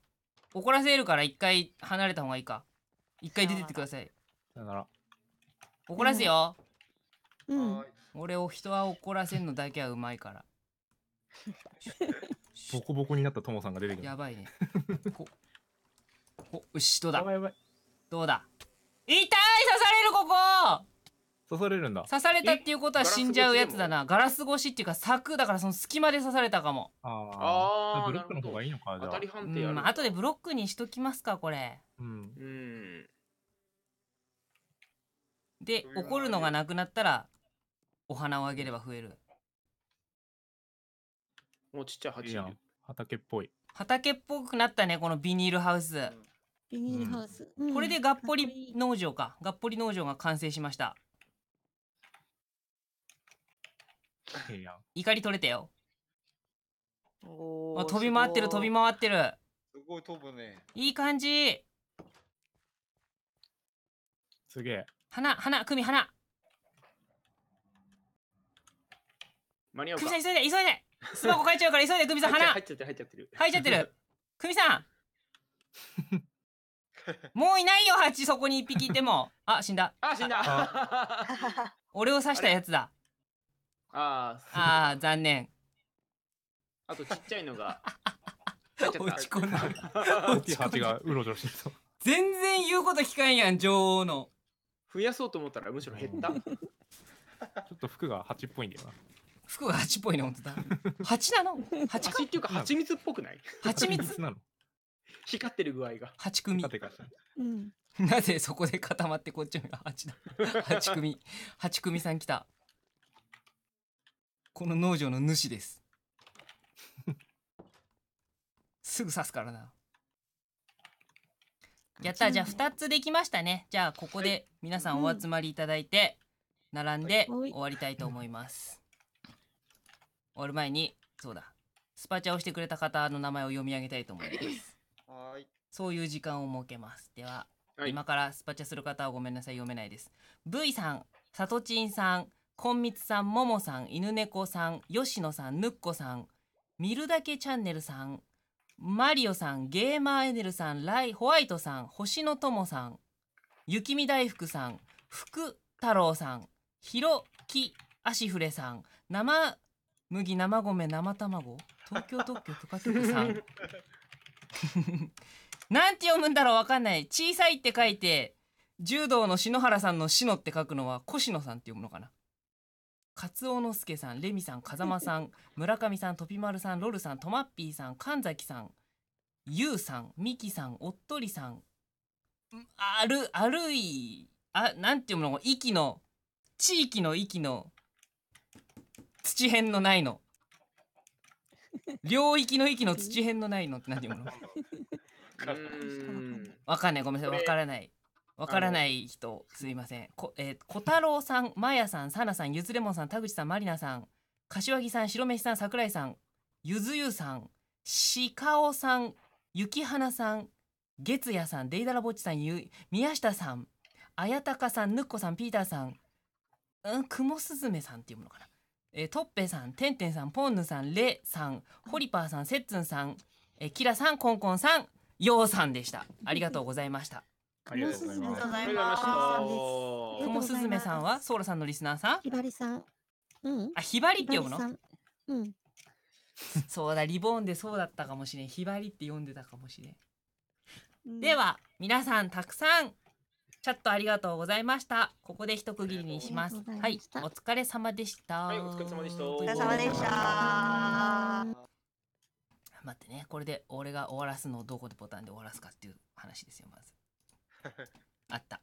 ー。怒らせるから一回離れた方がいいか。一回出てってください。さよなら。怒らせよ。うん俺を人は怒らせんのだけはうまいから
ボコボコになったと
もさんが出てきたやばいねここ牛しどうだやばいやばいどうだ痛い刺されるここ刺されるんだ刺されたっていうことは死んじゃうやつだなガラス越しっていうか柵だからその隙間で刺されたかもああブロックの方がいいのかじゃあ当たり判定やる、うんまあ後でブロックにしときますかこれうん、うんで怒るのがなくなったらお花をあげれば増える。もうちっちゃい鉢や畑っぽい。畑っぽくなったね、このビニールハウス。ビニールハウ
ス。うんこれで
がっぽかり農場か。がっぽり農場が完成しました。怒り取れたよ。おあ、飛び回ってる、飛び回ってる。
すごい飛ぶね。
いい感じ。すげえ。花、花、組、花。
間に合うか。久美さん急いで、急いで
スマホ変えちゃうから急いで、久美さん、鼻入っち
ゃってる、入っちゃってる。入っちゃってる。
久美さんもういないよ、ハチ、そこに一匹いても。あ、死んだ。あ、死んだ。俺を刺したやつだ。ああ。残念。あとちっちゃいのが。落ち込んだ。落ち込んだ。
うろちょろして
全然言うこと聞かんやん、女王の。増やそうと思ったらむしろ減った。ちょっ
と服が蜂っぽいんだよな。
服が蜂っぽいの本当だ。蜂 なの蜂蜂っていうか蜂蜜っぽくない蜂蜜なの光ってる具合が。蜂組。うんなぜそこで固まってこっちが蜂だ。蜂 組。蜂組さん来た。この農場の主です。すぐ刺すからな。やった。じゃあ2つできましたね。じゃあここで皆さんお集まりいただいて、並んで終わりたいと思います。終わる前に、そうだ、スパチャをしてくれた方の名前を読み上げたいと思います。はい。そういう時間を設けます。では、はい、今からスパチャする方はごめんなさい、読めないです。V さん、さとちんさん、こんみつさん、ももさん、犬猫さん、吉野さん、ぬっこさん、見るだけチャンネルさん、マリオさん、ゲーマーエネルさん、ライ、ホワイトさん、星野友さん、雪見大福さん、福太郎さん、ひろきあしふれさん、生麦生米生卵東京特許許可局さん なんて読むんだろうわかんない小さいって書いて柔道の篠原さんの篠って書くのは越野さんって読むのかなカツオのすけさんレミさん風間さん 村上さんとぴまるさんロルさんとまっぴーさん神崎さんゆうさんみきさんおっとりさんあるあるいあなんて読むの域の地域の域の土辺のないの。領域の域の土辺のないのって何て言うのわかんないごめんなさいわからないわからない人すいませんこ、えー、小太郎さんまやさんさなさんゆずれもんさん田口さんまりなさん柏木さん白飯さん桜井さんゆずゆさんしかおさんゆきはなさん月夜さんデイダラぼっちさんゆ宮下さん綾鷹さんぬっこさんピーターさんうん雲すずめさんっていうものかなえー、トッペさん、てんてんさん、ポンヌさん、レさん、ホリパーさん、セッツンさん、えー、キラさん、コンコンさん、ヨウさんでした。ありがとうございました。
ありがとうございます。くもすずめさん
はソーラさんのリスナーさん。ひばりさん。う
ん。あ、ひばりって読むの。うん。
そうだ、リボンでそうだったかもしれん。ひばりって読んでたかもしれん。うん、では、皆さんたくさんチャットありがとうございました。ここで一区切りにします。いはい、お疲れ様でした。はい、お疲れ様でした。お疲れ様でした。待ってね、これで俺が終わらすのをどこでボタンで終わらすかっていう話ですよ、まず。あった。